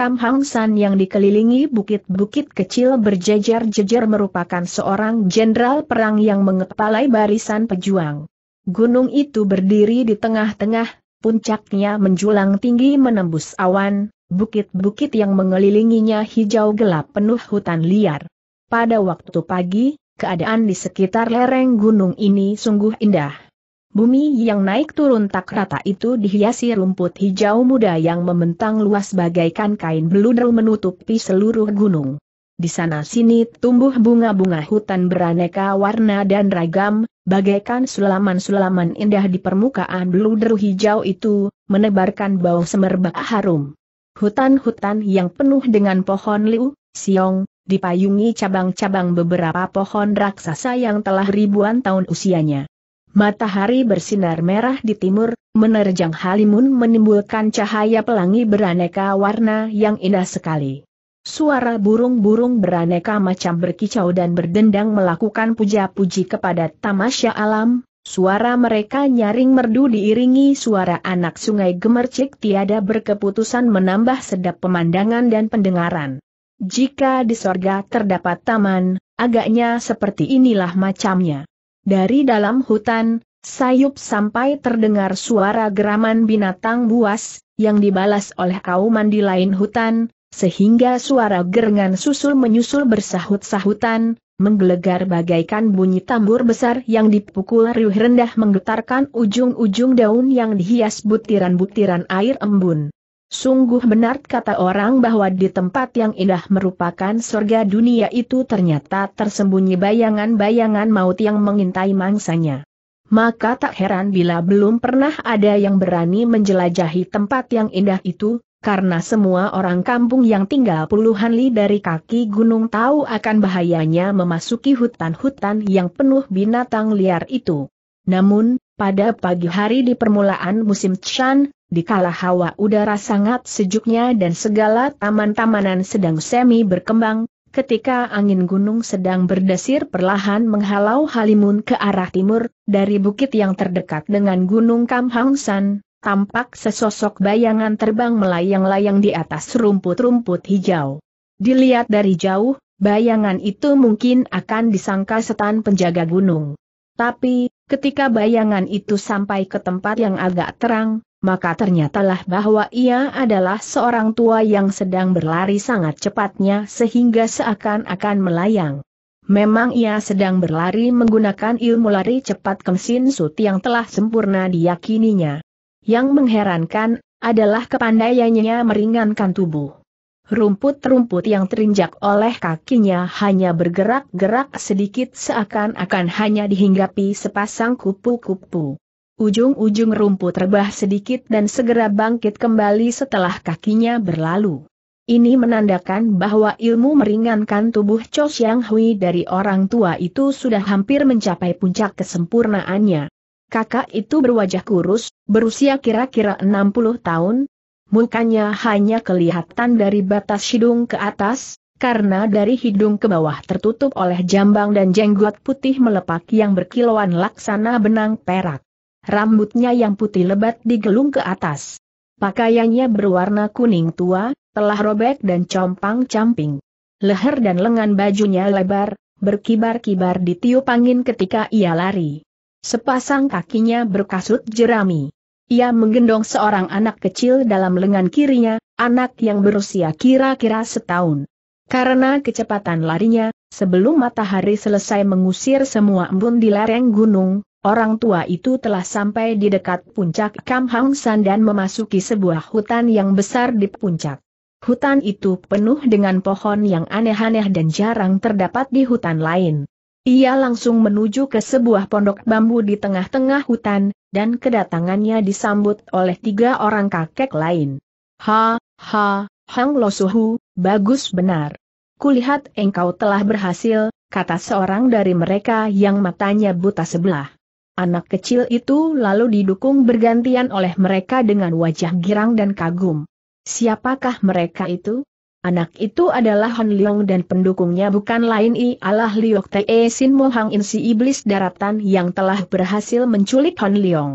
San yang dikelilingi bukit-bukit kecil berjejer-jejer merupakan seorang jenderal perang yang mengepalai barisan pejuang. Gunung itu berdiri di tengah-tengah, puncaknya menjulang tinggi menembus awan, bukit-bukit yang mengelilinginya hijau gelap penuh hutan liar. Pada waktu pagi, keadaan di sekitar lereng gunung ini sungguh indah. Bumi yang naik turun tak rata itu dihiasi rumput hijau muda yang membentang luas bagaikan kain beludru menutupi seluruh gunung. Di sana-sini tumbuh bunga-bunga hutan beraneka warna dan ragam, bagaikan sulaman-sulaman indah di permukaan beludru hijau itu, menebarkan bau semerbak harum. Hutan-hutan yang penuh dengan pohon liu, siong, dipayungi cabang-cabang beberapa pohon raksasa yang telah ribuan tahun usianya. Matahari bersinar merah di timur, menerjang halimun menimbulkan cahaya pelangi beraneka warna yang indah sekali. Suara burung-burung beraneka macam berkicau dan berdendang melakukan puja-puji kepada tamasya alam, suara mereka nyaring merdu diiringi suara anak sungai gemercik tiada berkeputusan menambah sedap pemandangan dan pendengaran. Jika di sorga terdapat taman, agaknya seperti inilah macamnya. Dari dalam hutan, sayup sampai terdengar suara geraman binatang buas, yang dibalas oleh kauman di lain hutan, sehingga suara gerengan susul menyusul bersahut-sahutan, menggelegar bagaikan bunyi tambur besar yang dipukul riuh rendah menggetarkan ujung-ujung daun yang dihias butiran-butiran air embun. Sungguh benar kata orang bahwa di tempat yang indah merupakan surga dunia itu ternyata tersembunyi bayangan-bayangan maut yang mengintai mangsanya. Maka tak heran bila belum pernah ada yang berani menjelajahi tempat yang indah itu, karena semua orang kampung yang tinggal puluhan li dari kaki gunung tahu akan bahayanya memasuki hutan-hutan yang penuh binatang liar itu. Namun, pada pagi hari di permulaan musim Chan, dikala hawa udara sangat sejuknya dan segala taman-tamanan sedang semi berkembang, ketika angin gunung sedang berdesir perlahan menghalau Halimun ke arah timur, dari bukit yang terdekat dengan Gunung Kam tampak sesosok bayangan terbang melayang-layang di atas rumput-rumput hijau. Dilihat dari jauh, bayangan itu mungkin akan disangka setan penjaga gunung. Tapi, Ketika bayangan itu sampai ke tempat yang agak terang, maka ternyatalah bahwa ia adalah seorang tua yang sedang berlari sangat cepatnya sehingga seakan-akan melayang. Memang ia sedang berlari menggunakan ilmu lari cepat Kemsin Sut yang telah sempurna diyakininya. Yang mengherankan, adalah kepandaiannya meringankan tubuh. Rumput-rumput yang terinjak oleh kakinya hanya bergerak-gerak sedikit seakan-akan hanya dihinggapi sepasang kupu-kupu. Ujung-ujung rumput rebah sedikit dan segera bangkit kembali setelah kakinya berlalu. Ini menandakan bahwa ilmu meringankan tubuh Cho Xiang Hui dari orang tua itu sudah hampir mencapai puncak kesempurnaannya. Kakak itu berwajah kurus, berusia kira-kira 60 tahun, Mukanya hanya kelihatan dari batas hidung ke atas, karena dari hidung ke bawah tertutup oleh jambang dan jenggot putih melepak yang berkilauan laksana benang perak. Rambutnya yang putih lebat digelung ke atas. Pakaiannya berwarna kuning tua, telah robek dan compang-camping. Leher dan lengan bajunya lebar, berkibar-kibar ditiup angin ketika ia lari. Sepasang kakinya berkasut jerami. Ia menggendong seorang anak kecil dalam lengan kirinya, anak yang berusia kira-kira setahun. Karena kecepatan larinya, sebelum matahari selesai mengusir semua embun di lereng gunung, orang tua itu telah sampai di dekat puncak Kam San dan memasuki sebuah hutan yang besar di puncak. Hutan itu penuh dengan pohon yang aneh-aneh dan jarang terdapat di hutan lain. Ia langsung menuju ke sebuah pondok bambu di tengah-tengah hutan, dan kedatangannya disambut oleh tiga orang kakek lain. Ha, ha, Hang Losuhu, bagus benar. Kulihat engkau telah berhasil, kata seorang dari mereka yang matanya buta sebelah. Anak kecil itu lalu didukung bergantian oleh mereka dengan wajah girang dan kagum. Siapakah mereka itu? Anak itu adalah Han Leong dan pendukungnya bukan lain ialah Liok Tae e Sin Mo Hang In si iblis daratan yang telah berhasil menculik Han Leong.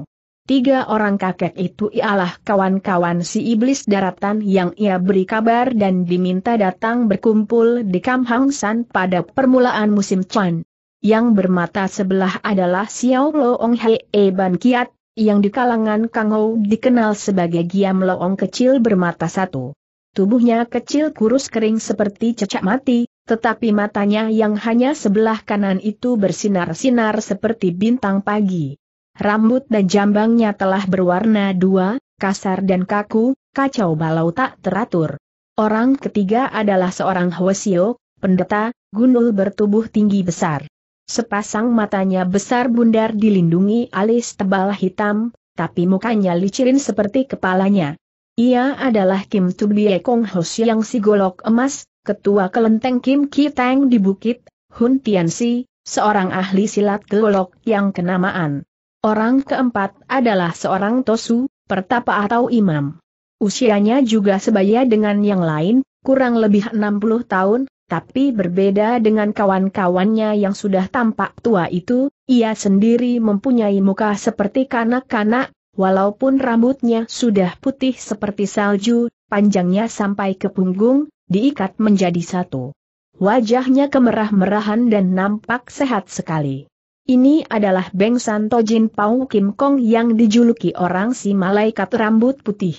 Tiga orang kakek itu ialah kawan-kawan si iblis daratan yang ia beri kabar dan diminta datang berkumpul di Kam Hang San pada permulaan musim Chuan. Yang bermata sebelah adalah Xiao Loong Hei e Ban Kiat, yang di kalangan Kang Ho dikenal sebagai Giam Loong kecil bermata satu. Tubuhnya kecil kurus kering seperti cecak mati, tetapi matanya yang hanya sebelah kanan itu bersinar-sinar seperti bintang pagi. Rambut dan jambangnya telah berwarna dua, kasar dan kaku, kacau balau tak teratur. Orang ketiga adalah seorang Hwasio, pendeta, gundul bertubuh tinggi besar. Sepasang matanya besar bundar dilindungi alis tebal hitam, tapi mukanya licirin seperti kepalanya. Ia adalah Kim Tubie Kong Hos yang si golok emas, ketua kelenteng Kim Kitang di Bukit, Hun Tiansi, seorang ahli silat golok yang kenamaan. Orang keempat adalah seorang tosu, pertapa atau imam. Usianya juga sebaya dengan yang lain, kurang lebih 60 tahun, tapi berbeda dengan kawan-kawannya yang sudah tampak tua itu, ia sendiri mempunyai muka seperti kanak-kanak, Walaupun rambutnya sudah putih seperti salju, panjangnya sampai ke punggung, diikat menjadi satu. Wajahnya kemerah-merahan dan nampak sehat sekali. Ini adalah Beng Santo Jin Pau Kim Kong yang dijuluki orang si malaikat rambut putih.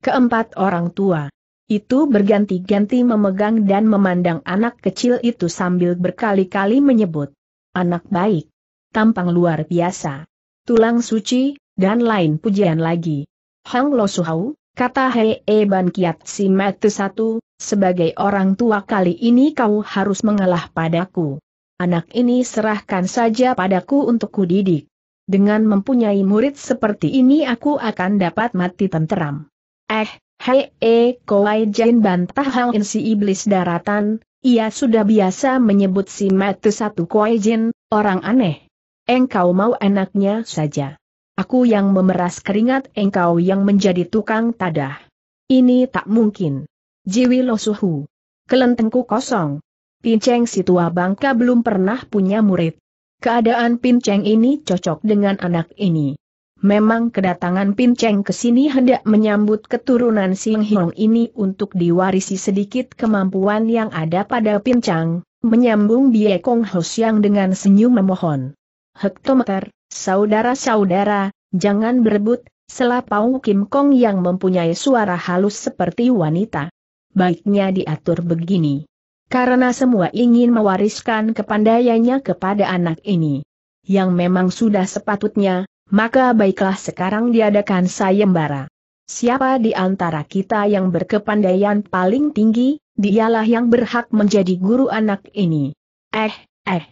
Keempat orang tua itu berganti-ganti memegang dan memandang anak kecil itu sambil berkali-kali menyebut. Anak baik. Tampang luar biasa. Tulang suci, dan lain pujian lagi. Hang Lo Suhau, kata Hei Ban Kiat Si Matu Satu, sebagai orang tua kali ini kau harus mengalah padaku. Anak ini serahkan saja padaku untuk kudidik. Dengan mempunyai murid seperti ini aku akan dapat mati tenteram. Eh, Hei E kau Jain bantah Hang si iblis daratan, ia sudah biasa menyebut si Matu Satu Kowai Jin, orang aneh. Engkau mau anaknya saja. Aku yang memeras keringat engkau yang menjadi tukang tadah. Ini tak mungkin. Jiwi losuhu. Kelentengku kosong. Pinceng si tua bangka belum pernah punya murid. Keadaan pinceng ini cocok dengan anak ini. Memang kedatangan pinceng ke sini hendak menyambut keturunan Sing Hiong ini untuk diwarisi sedikit kemampuan yang ada pada pinceng. menyambung Bie Kong Hos yang dengan senyum memohon. Hektometer, Saudara-saudara, jangan berebut, selapau Kim Kong yang mempunyai suara halus seperti wanita. Baiknya diatur begini. Karena semua ingin mewariskan kepandaiannya kepada anak ini. Yang memang sudah sepatutnya, maka baiklah sekarang diadakan sayembara. Siapa di antara kita yang berkepandaian paling tinggi, dialah yang berhak menjadi guru anak ini. Eh, eh.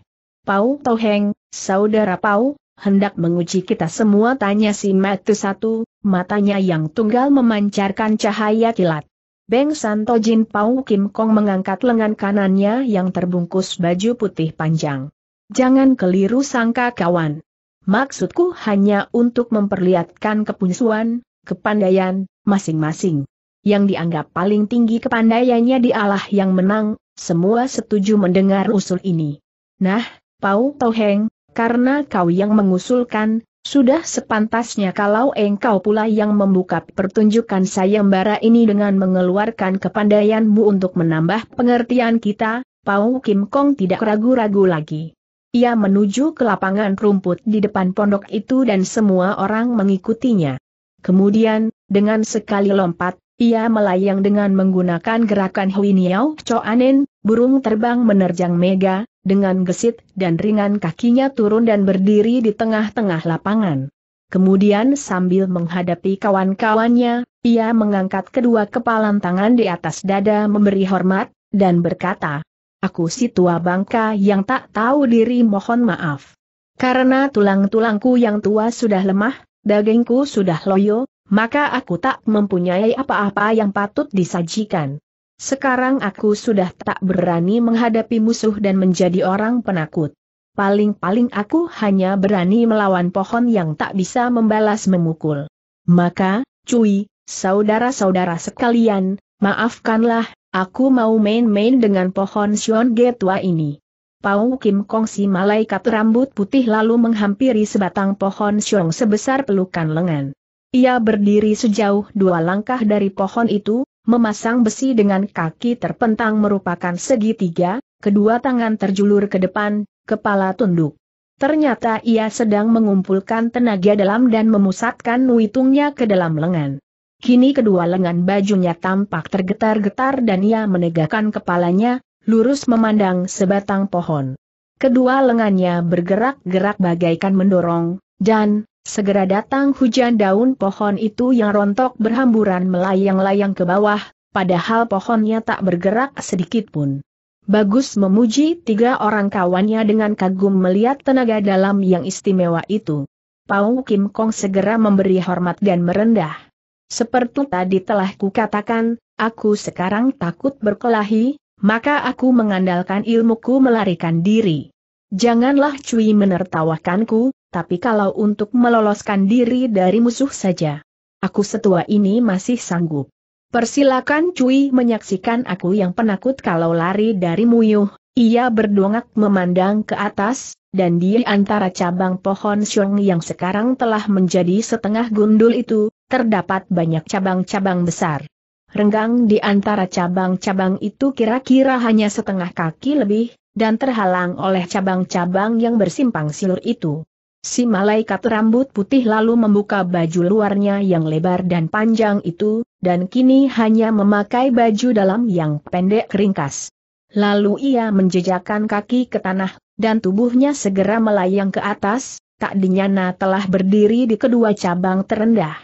Pau Toheng, saudara Pau, hendak menguji kita semua tanya si Matu satu, matanya yang tunggal memancarkan cahaya kilat. Beng Santo Jin Pau Kim Kong mengangkat lengan kanannya yang terbungkus baju putih panjang. Jangan keliru sangka kawan. Maksudku hanya untuk memperlihatkan kepunsuan, kepandaian, masing-masing. Yang dianggap paling tinggi kepandaiannya dialah yang menang, semua setuju mendengar usul ini. Nah, Pau Toheng, karena kau yang mengusulkan, sudah sepantasnya kalau engkau pula yang membuka pertunjukan sayembara ini dengan mengeluarkan kepandaianmu untuk menambah pengertian kita, Pau Kim Kong tidak ragu-ragu lagi. Ia menuju ke lapangan rumput di depan pondok itu dan semua orang mengikutinya. Kemudian, dengan sekali lompat, ia melayang dengan menggunakan gerakan Hui Niao Choanen, burung terbang menerjang Mega, dengan gesit dan ringan kakinya turun dan berdiri di tengah-tengah lapangan. Kemudian sambil menghadapi kawan-kawannya, ia mengangkat kedua kepalan tangan di atas dada memberi hormat, dan berkata, Aku si tua bangka yang tak tahu diri mohon maaf. Karena tulang-tulangku yang tua sudah lemah, dagingku sudah loyo, maka aku tak mempunyai apa-apa yang patut disajikan sekarang aku sudah tak berani menghadapi musuh dan menjadi orang penakut. Paling-paling aku hanya berani melawan pohon yang tak bisa membalas memukul. Maka, cuy, saudara-saudara sekalian, maafkanlah, aku mau main-main dengan pohon Sion Tua ini. Pau Kim Kong si malaikat rambut putih lalu menghampiri sebatang pohon Sion sebesar pelukan lengan. Ia berdiri sejauh dua langkah dari pohon itu, memasang besi dengan kaki terpentang merupakan segitiga, kedua tangan terjulur ke depan, kepala tunduk. Ternyata ia sedang mengumpulkan tenaga dalam dan memusatkan witungnya ke dalam lengan. Kini kedua lengan bajunya tampak tergetar-getar dan ia menegakkan kepalanya, lurus memandang sebatang pohon. Kedua lengannya bergerak-gerak bagaikan mendorong, dan, Segera datang hujan daun pohon itu yang rontok berhamburan melayang-layang ke bawah, padahal pohonnya tak bergerak sedikit pun. Bagus memuji tiga orang kawannya dengan kagum melihat tenaga dalam yang istimewa itu. Pau Kim Kong segera memberi hormat dan merendah. Seperti tadi telah kukatakan, aku sekarang takut berkelahi, maka aku mengandalkan ilmuku melarikan diri. Janganlah cuy menertawakanku, tapi kalau untuk meloloskan diri dari musuh saja. Aku setua ini masih sanggup. Persilakan Cui menyaksikan aku yang penakut kalau lari dari Muyuh. Ia berdongak memandang ke atas, dan di antara cabang pohon siong yang sekarang telah menjadi setengah gundul itu, terdapat banyak cabang-cabang besar. Renggang di antara cabang-cabang itu kira-kira hanya setengah kaki lebih, dan terhalang oleh cabang-cabang yang bersimpang silur itu. Si malaikat rambut putih lalu membuka baju luarnya yang lebar dan panjang itu, dan kini hanya memakai baju dalam yang pendek ringkas. Lalu ia menjejakkan kaki ke tanah, dan tubuhnya segera melayang ke atas, tak dinyana telah berdiri di kedua cabang terendah.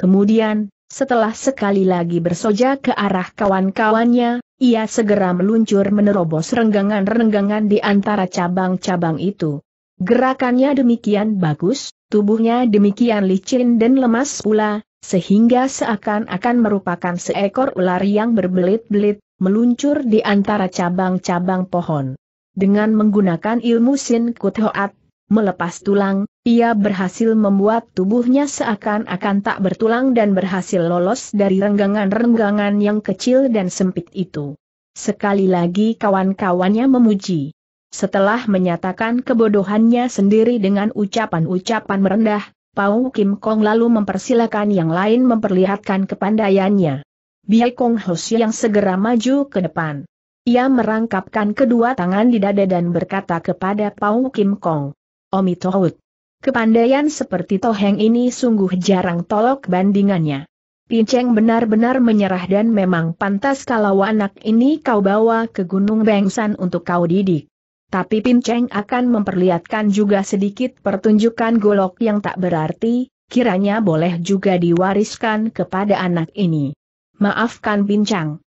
Kemudian, setelah sekali lagi bersoja ke arah kawan-kawannya, ia segera meluncur menerobos renggangan-renggangan di antara cabang-cabang itu. Gerakannya demikian bagus, tubuhnya demikian licin dan lemas pula, sehingga seakan-akan merupakan seekor ular yang berbelit-belit, meluncur di antara cabang-cabang pohon. Dengan menggunakan ilmu Sin Kuthoat, melepas tulang, ia berhasil membuat tubuhnya seakan-akan tak bertulang dan berhasil lolos dari renggangan-renggangan yang kecil dan sempit itu. Sekali lagi kawan-kawannya memuji. Setelah menyatakan kebodohannya sendiri dengan ucapan-ucapan merendah, Pau Kim Kong lalu mempersilakan yang lain memperlihatkan kepandaiannya. Biai Kong Hos yang segera maju ke depan. Ia merangkapkan kedua tangan di dada dan berkata kepada Pau Kim Kong. Omi Tohut. Kepandaian seperti Toheng ini sungguh jarang tolok bandingannya. Pinceng benar-benar menyerah dan memang pantas kalau anak ini kau bawa ke Gunung Bengsan untuk kau didik. Tapi Pincang akan memperlihatkan juga sedikit pertunjukan golok yang tak berarti, kiranya boleh juga diwariskan kepada anak ini. Maafkan Pincang.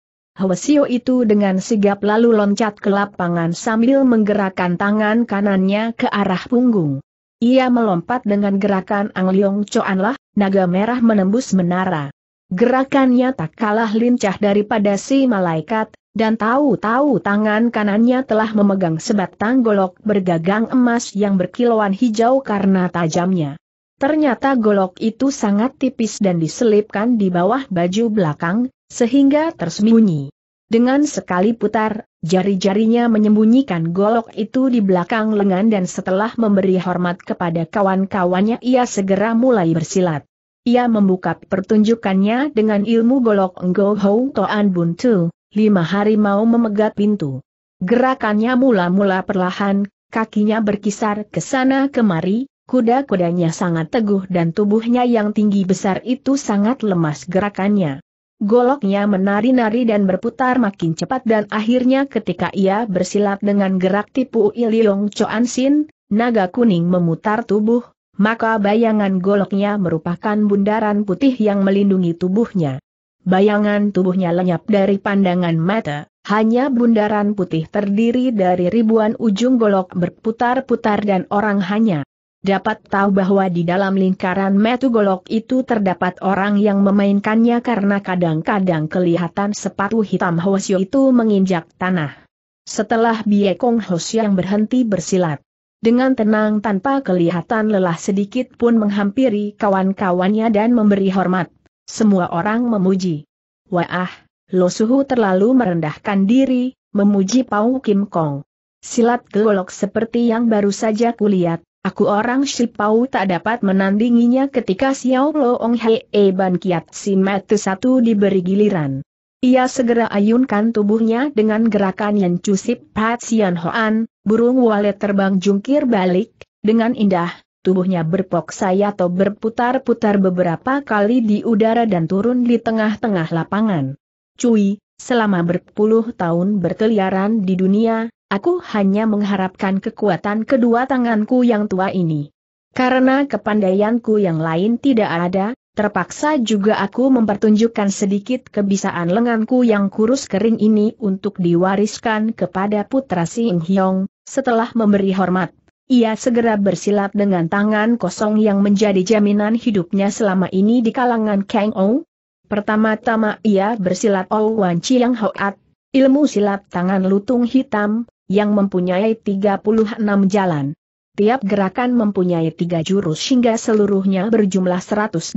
Sio itu dengan sigap lalu loncat ke lapangan sambil menggerakkan tangan kanannya ke arah punggung. Ia melompat dengan gerakan Angliong Choan lah, naga merah menembus menara. Gerakannya tak kalah lincah daripada si malaikat, dan tahu-tahu tangan kanannya telah memegang sebatang golok bergagang emas yang berkilauan hijau karena tajamnya. Ternyata golok itu sangat tipis dan diselipkan di bawah baju belakang, sehingga tersembunyi. Dengan sekali putar, jari-jarinya menyembunyikan golok itu di belakang lengan dan setelah memberi hormat kepada kawan-kawannya ia segera mulai bersilat. Ia membuka pertunjukannya dengan ilmu golok Ngo Hou Toan Buntu lima hari mau memegat pintu. Gerakannya mula-mula perlahan, kakinya berkisar ke sana kemari, kuda-kudanya sangat teguh dan tubuhnya yang tinggi besar itu sangat lemas gerakannya. Goloknya menari-nari dan berputar makin cepat dan akhirnya ketika ia bersilat dengan gerak tipu Iliong Choan Sin, naga kuning memutar tubuh, maka bayangan goloknya merupakan bundaran putih yang melindungi tubuhnya. Bayangan tubuhnya lenyap dari pandangan mata, hanya bundaran putih terdiri dari ribuan ujung golok berputar-putar dan orang hanya dapat tahu bahwa di dalam lingkaran metu golok itu terdapat orang yang memainkannya karena kadang-kadang kelihatan sepatu hitam Hosyo itu menginjak tanah. Setelah Biekong Hosyo yang berhenti bersilat, dengan tenang tanpa kelihatan lelah sedikit pun menghampiri kawan-kawannya dan memberi hormat. Semua orang memuji. Wah, Lo Suhu terlalu merendahkan diri, memuji Pau Kim Kong. Silat golok seperti yang baru saja kulihat, aku orang Shipau tak dapat menandinginya ketika Xiao Ong Hei e Ban Kiat Si Metu satu diberi giliran. Ia segera ayunkan tubuhnya dengan gerakan yang cusip Pat Sian Hoan, burung walet terbang jungkir balik, dengan indah, tubuhnya berpok saya atau berputar-putar beberapa kali di udara dan turun di tengah-tengah lapangan. Cui, selama berpuluh tahun berkeliaran di dunia, aku hanya mengharapkan kekuatan kedua tanganku yang tua ini. Karena kepandaianku yang lain tidak ada, terpaksa juga aku mempertunjukkan sedikit kebisaan lenganku yang kurus kering ini untuk diwariskan kepada putra Sing Hyong, setelah memberi hormat ia segera bersilat dengan tangan kosong yang menjadi jaminan hidupnya selama ini di kalangan Kang Ou. Pertama-tama ia bersilat Ou Wan Chiang Hoat, ilmu silat tangan lutung hitam, yang mempunyai 36 jalan. Tiap gerakan mempunyai tiga jurus hingga seluruhnya berjumlah 108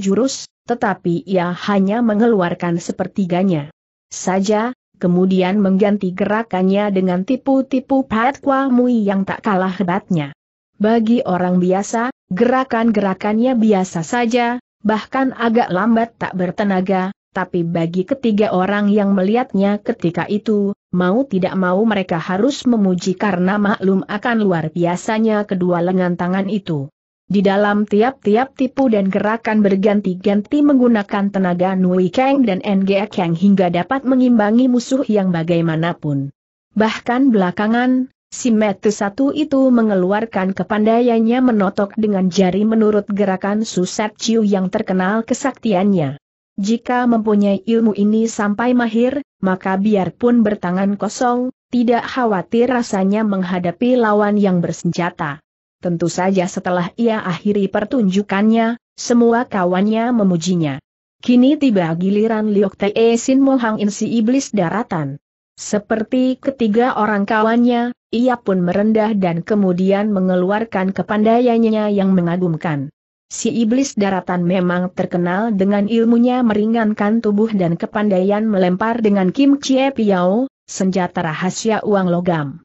jurus, tetapi ia hanya mengeluarkan sepertiganya. Saja, kemudian mengganti gerakannya dengan tipu-tipu Patwa Mui yang tak kalah hebatnya. Bagi orang biasa, gerakan-gerakannya biasa saja, bahkan agak lambat tak bertenaga, tapi bagi ketiga orang yang melihatnya ketika itu, mau tidak mau mereka harus memuji karena maklum akan luar biasanya kedua lengan tangan itu. Di dalam tiap-tiap tipu dan gerakan berganti-ganti menggunakan tenaga Nui Kang dan Nge Kang hingga dapat mengimbangi musuh yang bagaimanapun. Bahkan belakangan, si Metu satu itu mengeluarkan kepandaiannya menotok dengan jari menurut gerakan Suset Chiu yang terkenal kesaktiannya. Jika mempunyai ilmu ini sampai mahir, maka biarpun bertangan kosong, tidak khawatir rasanya menghadapi lawan yang bersenjata tentu saja setelah ia akhiri pertunjukannya, semua kawannya memujinya. Kini tiba giliran Liok Tae Sin Mohang Insi Iblis Daratan. Seperti ketiga orang kawannya, ia pun merendah dan kemudian mengeluarkan kepandaiannya yang mengagumkan. Si iblis daratan memang terkenal dengan ilmunya meringankan tubuh dan kepandaian melempar dengan Kim Chie Piao, senjata rahasia uang logam.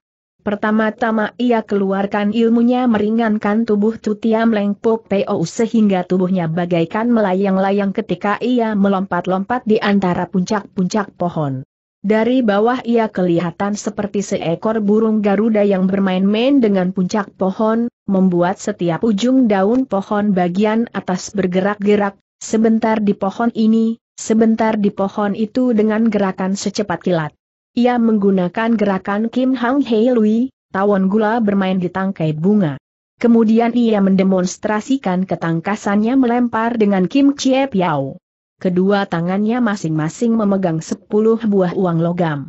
Pertama-tama ia keluarkan ilmunya meringankan tubuh Tutiam Melengpo Po sehingga tubuhnya bagaikan melayang-layang ketika ia melompat-lompat di antara puncak-puncak pohon. Dari bawah ia kelihatan seperti seekor burung Garuda yang bermain-main dengan puncak pohon, membuat setiap ujung daun pohon bagian atas bergerak-gerak, sebentar di pohon ini, sebentar di pohon itu dengan gerakan secepat kilat. Ia menggunakan gerakan Kim Hang Hei Lui, tawon gula bermain di tangkai bunga. Kemudian ia mendemonstrasikan ketangkasannya melempar dengan Kim Chie Piao. Kedua tangannya masing-masing memegang sepuluh buah uang logam.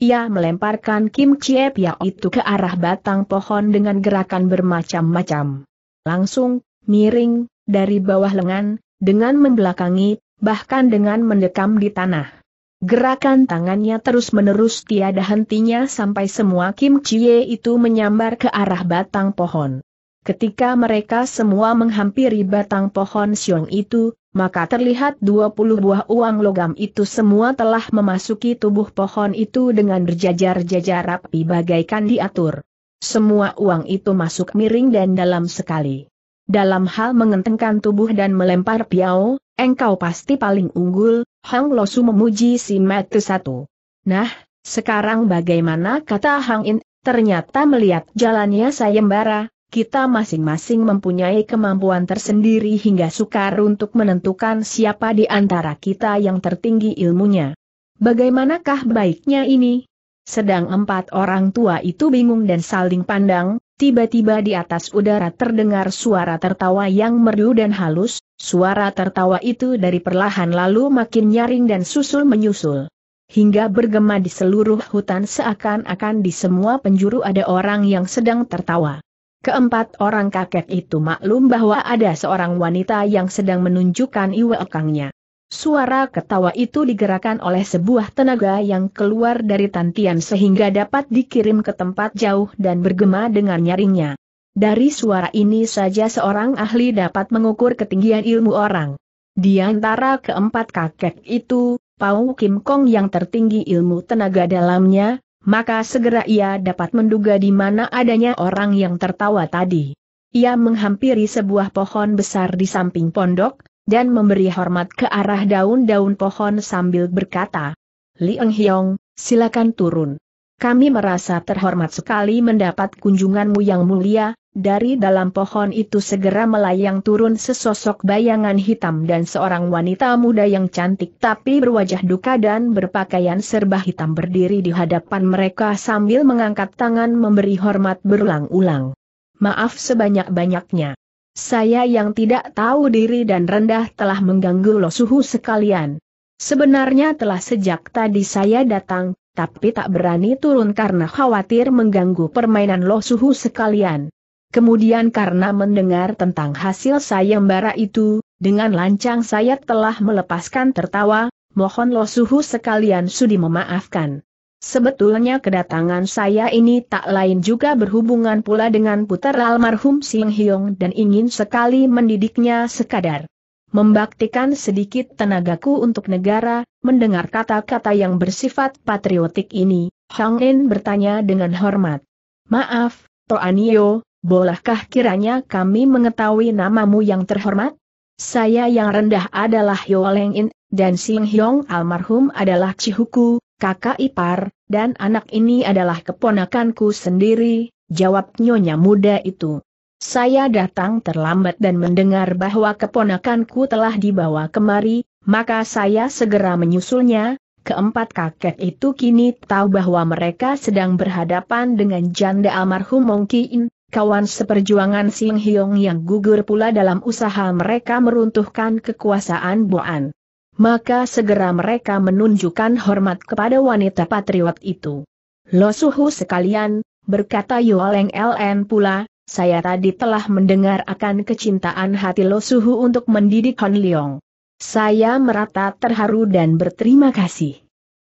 Ia melemparkan Kim Chie Piao itu ke arah batang pohon dengan gerakan bermacam-macam. Langsung, miring, dari bawah lengan, dengan membelakangi, bahkan dengan mendekam di tanah. Gerakan tangannya terus-menerus tiada hentinya sampai semua Kim Chie itu menyambar ke arah batang pohon. Ketika mereka semua menghampiri batang pohon siung itu, maka terlihat 20 buah uang logam itu semua telah memasuki tubuh pohon itu dengan berjajar-jajar rapi bagaikan diatur. Semua uang itu masuk miring dan dalam sekali. Dalam hal mengentengkan tubuh dan melempar piau, engkau pasti paling unggul, Hang Losu memuji si Metu satu. Nah, sekarang bagaimana kata Hang In, ternyata melihat jalannya sayembara, kita masing-masing mempunyai kemampuan tersendiri hingga sukar untuk menentukan siapa di antara kita yang tertinggi ilmunya. Bagaimanakah baiknya ini? Sedang empat orang tua itu bingung dan saling pandang, tiba-tiba di atas udara terdengar suara tertawa yang merdu dan halus, suara tertawa itu dari perlahan lalu makin nyaring dan susul menyusul. Hingga bergema di seluruh hutan seakan-akan di semua penjuru ada orang yang sedang tertawa. Keempat orang kakek itu maklum bahwa ada seorang wanita yang sedang menunjukkan iwekangnya. Suara ketawa itu digerakkan oleh sebuah tenaga yang keluar dari tantian sehingga dapat dikirim ke tempat jauh dan bergema dengan nyaringnya. Dari suara ini saja seorang ahli dapat mengukur ketinggian ilmu orang. Di antara keempat kakek itu, Pau Kim Kong yang tertinggi ilmu tenaga dalamnya, maka segera ia dapat menduga di mana adanya orang yang tertawa tadi. Ia menghampiri sebuah pohon besar di samping pondok, dan memberi hormat ke arah daun-daun pohon sambil berkata, Eng Hyong, silakan turun. Kami merasa terhormat sekali mendapat kunjunganmu yang mulia, dari dalam pohon itu segera melayang turun sesosok bayangan hitam dan seorang wanita muda yang cantik tapi berwajah duka dan berpakaian serba hitam berdiri di hadapan mereka sambil mengangkat tangan memberi hormat berulang-ulang. Maaf sebanyak-banyaknya saya yang tidak tahu diri dan rendah telah mengganggu lo suhu sekalian. Sebenarnya telah sejak tadi saya datang, tapi tak berani turun karena khawatir mengganggu permainan lo suhu sekalian. Kemudian karena mendengar tentang hasil sayembara itu, dengan lancang saya telah melepaskan tertawa, mohon lo suhu sekalian sudi memaafkan. Sebetulnya kedatangan saya ini tak lain juga berhubungan pula dengan putra almarhum Sing Hyong dan ingin sekali mendidiknya sekadar. Membaktikan sedikit tenagaku untuk negara, mendengar kata-kata yang bersifat patriotik ini, Hang En bertanya dengan hormat. Maaf, Toanio, bolehkah kiranya kami mengetahui namamu yang terhormat? Saya yang rendah adalah Yoleng In, dan Sing Hyong almarhum adalah Cihuku, kakak ipar, dan anak ini adalah keponakanku sendiri, jawab nyonya muda itu. Saya datang terlambat dan mendengar bahwa keponakanku telah dibawa kemari, maka saya segera menyusulnya, Keempat kakek itu kini tahu bahwa mereka sedang berhadapan dengan janda almarhum Mongkiin, kawan seperjuangan Sing Hyong yang gugur pula dalam usaha mereka meruntuhkan kekuasaan Boan maka segera mereka menunjukkan hormat kepada wanita patriot itu. Losuhu sekalian, berkata Yoleng LN pula, saya tadi telah mendengar akan kecintaan hati Losuhu untuk mendidik Hon Leong. Saya merata terharu dan berterima kasih.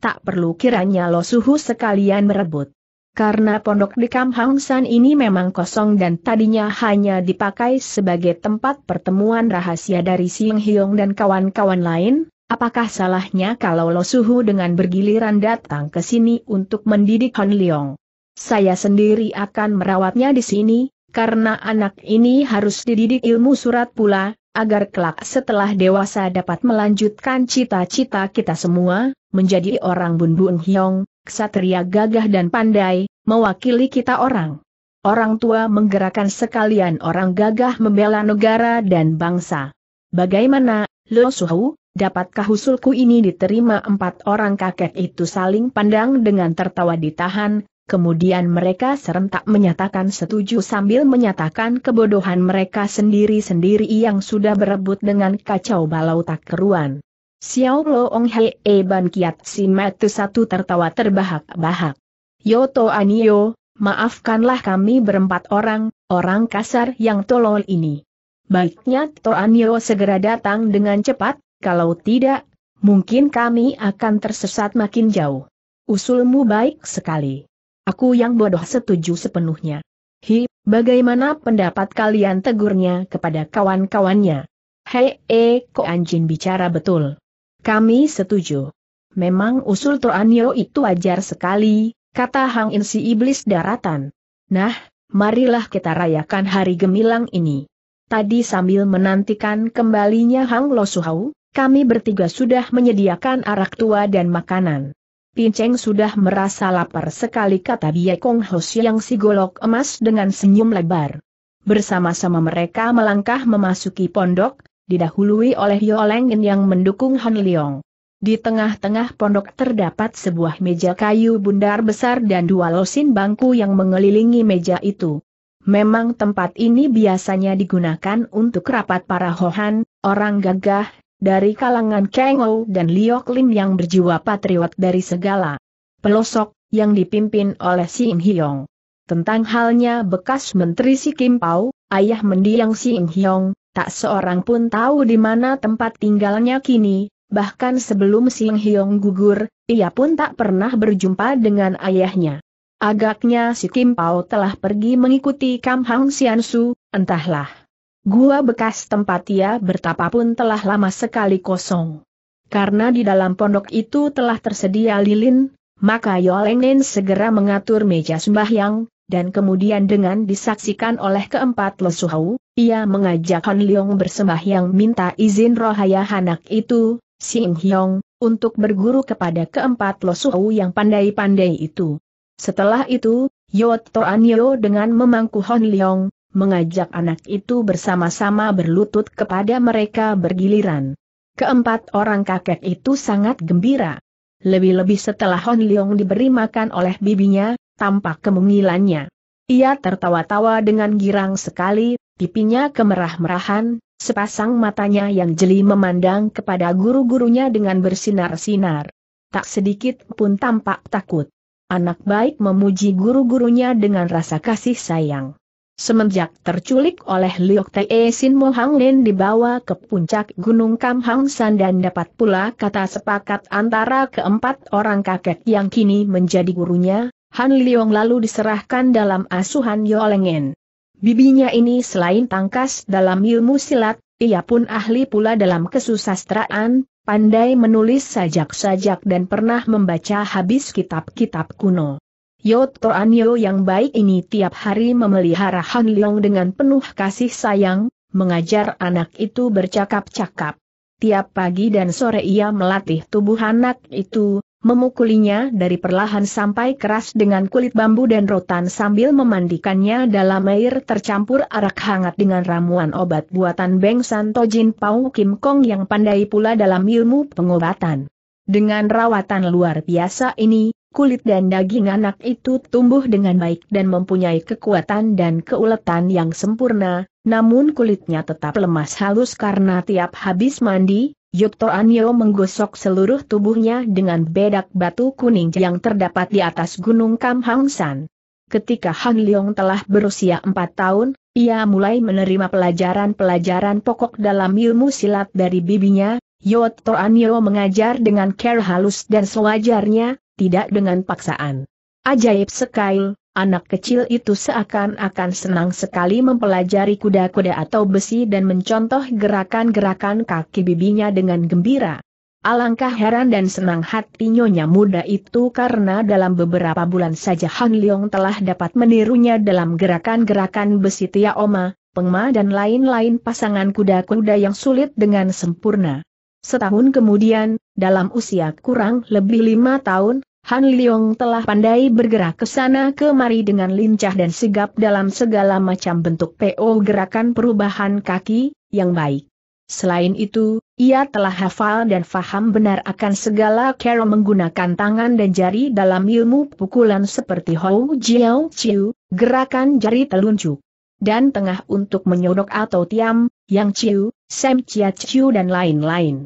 Tak perlu kiranya Losuhu sekalian merebut. Karena pondok di Hang San ini memang kosong dan tadinya hanya dipakai sebagai tempat pertemuan rahasia dari Siang Hyong dan kawan-kawan lain, Apakah salahnya kalau Lo Suhu dengan bergiliran datang ke sini untuk mendidik Han Leong? Saya sendiri akan merawatnya di sini, karena anak ini harus dididik ilmu surat pula, agar kelak setelah dewasa dapat melanjutkan cita-cita kita semua, menjadi orang Bun Bun Hyong, ksatria gagah dan pandai, mewakili kita orang. Orang tua menggerakkan sekalian orang gagah membela negara dan bangsa. Bagaimana, Lo Suhu? Dapatkah usulku ini diterima empat orang kakek itu saling pandang dengan tertawa ditahan, kemudian mereka serentak menyatakan setuju sambil menyatakan kebodohan mereka sendiri-sendiri yang sudah berebut dengan kacau balau tak keruan. Xiao Loong Hei e Ban Kiat Si Matu Satu tertawa terbahak-bahak. Yoto Anio, maafkanlah kami berempat orang, orang kasar yang tolol ini. Baiknya Toanio segera datang dengan cepat, kalau tidak, mungkin kami akan tersesat makin jauh. Usulmu baik sekali. Aku yang bodoh setuju sepenuhnya. Hi, bagaimana pendapat kalian tegurnya kepada kawan-kawannya? Hei, eh, kok anjing bicara betul. Kami setuju. Memang usul Tuanyo itu wajar sekali, kata Hang In iblis daratan. Nah, marilah kita rayakan hari gemilang ini. Tadi sambil menantikan kembalinya Hang Losuhau kami bertiga sudah menyediakan arak tua dan makanan. Pinceng sudah merasa lapar sekali kata Bie Kong Hos yang si golok emas dengan senyum lebar. Bersama-sama mereka melangkah memasuki pondok, didahului oleh Yolengin yang mendukung Han Leong. Di tengah-tengah pondok terdapat sebuah meja kayu bundar besar dan dua losin bangku yang mengelilingi meja itu. Memang tempat ini biasanya digunakan untuk rapat para Hohan, orang gagah, dari kalangan Cheng Ou dan Liok Lim yang berjiwa patriot dari segala pelosok, yang dipimpin oleh Sing Hyong. Tentang halnya bekas Menteri Si Kim Pao, ayah mendiang Sing Hyong, tak seorang pun tahu di mana tempat tinggalnya kini, bahkan sebelum Sing Hyong gugur, ia pun tak pernah berjumpa dengan ayahnya. Agaknya si Kim Pao telah pergi mengikuti Kam Hang Sian Su, entahlah. Gua bekas tempat ia bertapa pun telah lama sekali kosong. Karena di dalam pondok itu telah tersedia lilin, maka Yolengnen segera mengatur meja sembahyang, dan kemudian dengan disaksikan oleh keempat lesuhau, ia mengajak Hon Leong bersembahyang minta izin rohaya anak itu, Sing Hyong, untuk berguru kepada keempat lesuhau yang pandai-pandai itu. Setelah itu, Yot Toanyo dengan memangku Hon Leong, mengajak anak itu bersama-sama berlutut kepada mereka bergiliran. Keempat orang kakek itu sangat gembira. Lebih-lebih setelah Hon Leong diberi makan oleh bibinya, tampak kemungilannya. Ia tertawa-tawa dengan girang sekali, pipinya kemerah-merahan, sepasang matanya yang jeli memandang kepada guru-gurunya dengan bersinar-sinar. Tak sedikit pun tampak takut. Anak baik memuji guru-gurunya dengan rasa kasih sayang. Semenjak terculik oleh Liok Te Sin Mo Hang Lin dibawa ke puncak Gunung Kam Hang San dan dapat pula kata sepakat antara keempat orang kakek yang kini menjadi gurunya, Han Liong lalu diserahkan dalam asuhan Yolengen. Bibinya ini selain tangkas dalam ilmu silat, ia pun ahli pula dalam kesusastraan, pandai menulis sajak-sajak dan pernah membaca habis kitab-kitab kuno. Yoto Anyo yang baik ini tiap hari memelihara Han Leong dengan penuh kasih sayang, mengajar anak itu bercakap-cakap. Tiap pagi dan sore ia melatih tubuh anak itu, memukulinya dari perlahan sampai keras dengan kulit bambu dan rotan sambil memandikannya dalam air tercampur arak hangat dengan ramuan obat buatan Beng Santo Jin Pau Kim Kong yang pandai pula dalam ilmu pengobatan. Dengan rawatan luar biasa ini, Kulit dan daging anak itu tumbuh dengan baik dan mempunyai kekuatan dan keuletan yang sempurna, namun kulitnya tetap lemas halus karena tiap habis mandi, Yukto Anyo menggosok seluruh tubuhnya dengan bedak batu kuning yang terdapat di atas gunung Kamhangsan. Ketika Han Leong telah berusia 4 tahun, ia mulai menerima pelajaran-pelajaran pokok dalam ilmu silat dari bibinya, Yot Anyo mengajar dengan care halus dan sewajarnya, tidak dengan paksaan. Ajaib sekali, anak kecil itu seakan-akan senang sekali mempelajari kuda-kuda atau besi dan mencontoh gerakan-gerakan kaki bibinya dengan gembira. Alangkah heran dan senang hati nyonya muda itu karena dalam beberapa bulan saja Han Leong telah dapat menirunya dalam gerakan-gerakan besi Tia Oma, Pengma dan lain-lain pasangan kuda-kuda yang sulit dengan sempurna. Setahun kemudian, dalam usia kurang lebih lima tahun, Han Liong telah pandai bergerak ke sana kemari dengan lincah dan sigap dalam segala macam bentuk PO gerakan perubahan kaki, yang baik. Selain itu, ia telah hafal dan faham benar akan segala cara menggunakan tangan dan jari dalam ilmu pukulan seperti Hou Jiao Chiu, gerakan jari telunjuk dan tengah untuk menyodok atau tiam, yang Chiu, sem chia Chiu dan lain-lain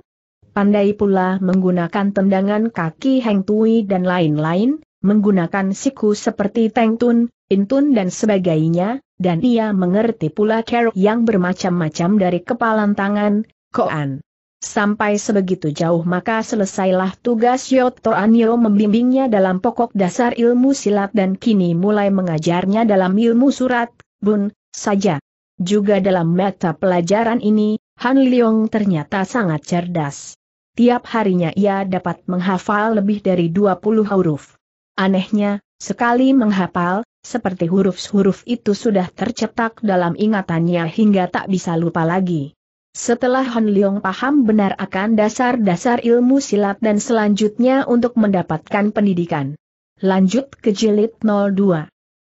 pandai pula menggunakan tendangan kaki Heng Tui dan lain-lain, menggunakan siku seperti Teng Tun, Intun dan sebagainya, dan ia mengerti pula keruk yang bermacam-macam dari kepalan tangan, koan. Sampai sebegitu jauh maka selesailah tugas Yoto Anyo membimbingnya dalam pokok dasar ilmu silat dan kini mulai mengajarnya dalam ilmu surat, bun, saja. Juga dalam mata pelajaran ini, Han Leong ternyata sangat cerdas tiap harinya ia dapat menghafal lebih dari 20 huruf. Anehnya, sekali menghafal, seperti huruf-huruf itu sudah tercetak dalam ingatannya hingga tak bisa lupa lagi. Setelah Han Leong paham benar akan dasar-dasar ilmu silat dan selanjutnya untuk mendapatkan pendidikan. Lanjut ke jilid 02.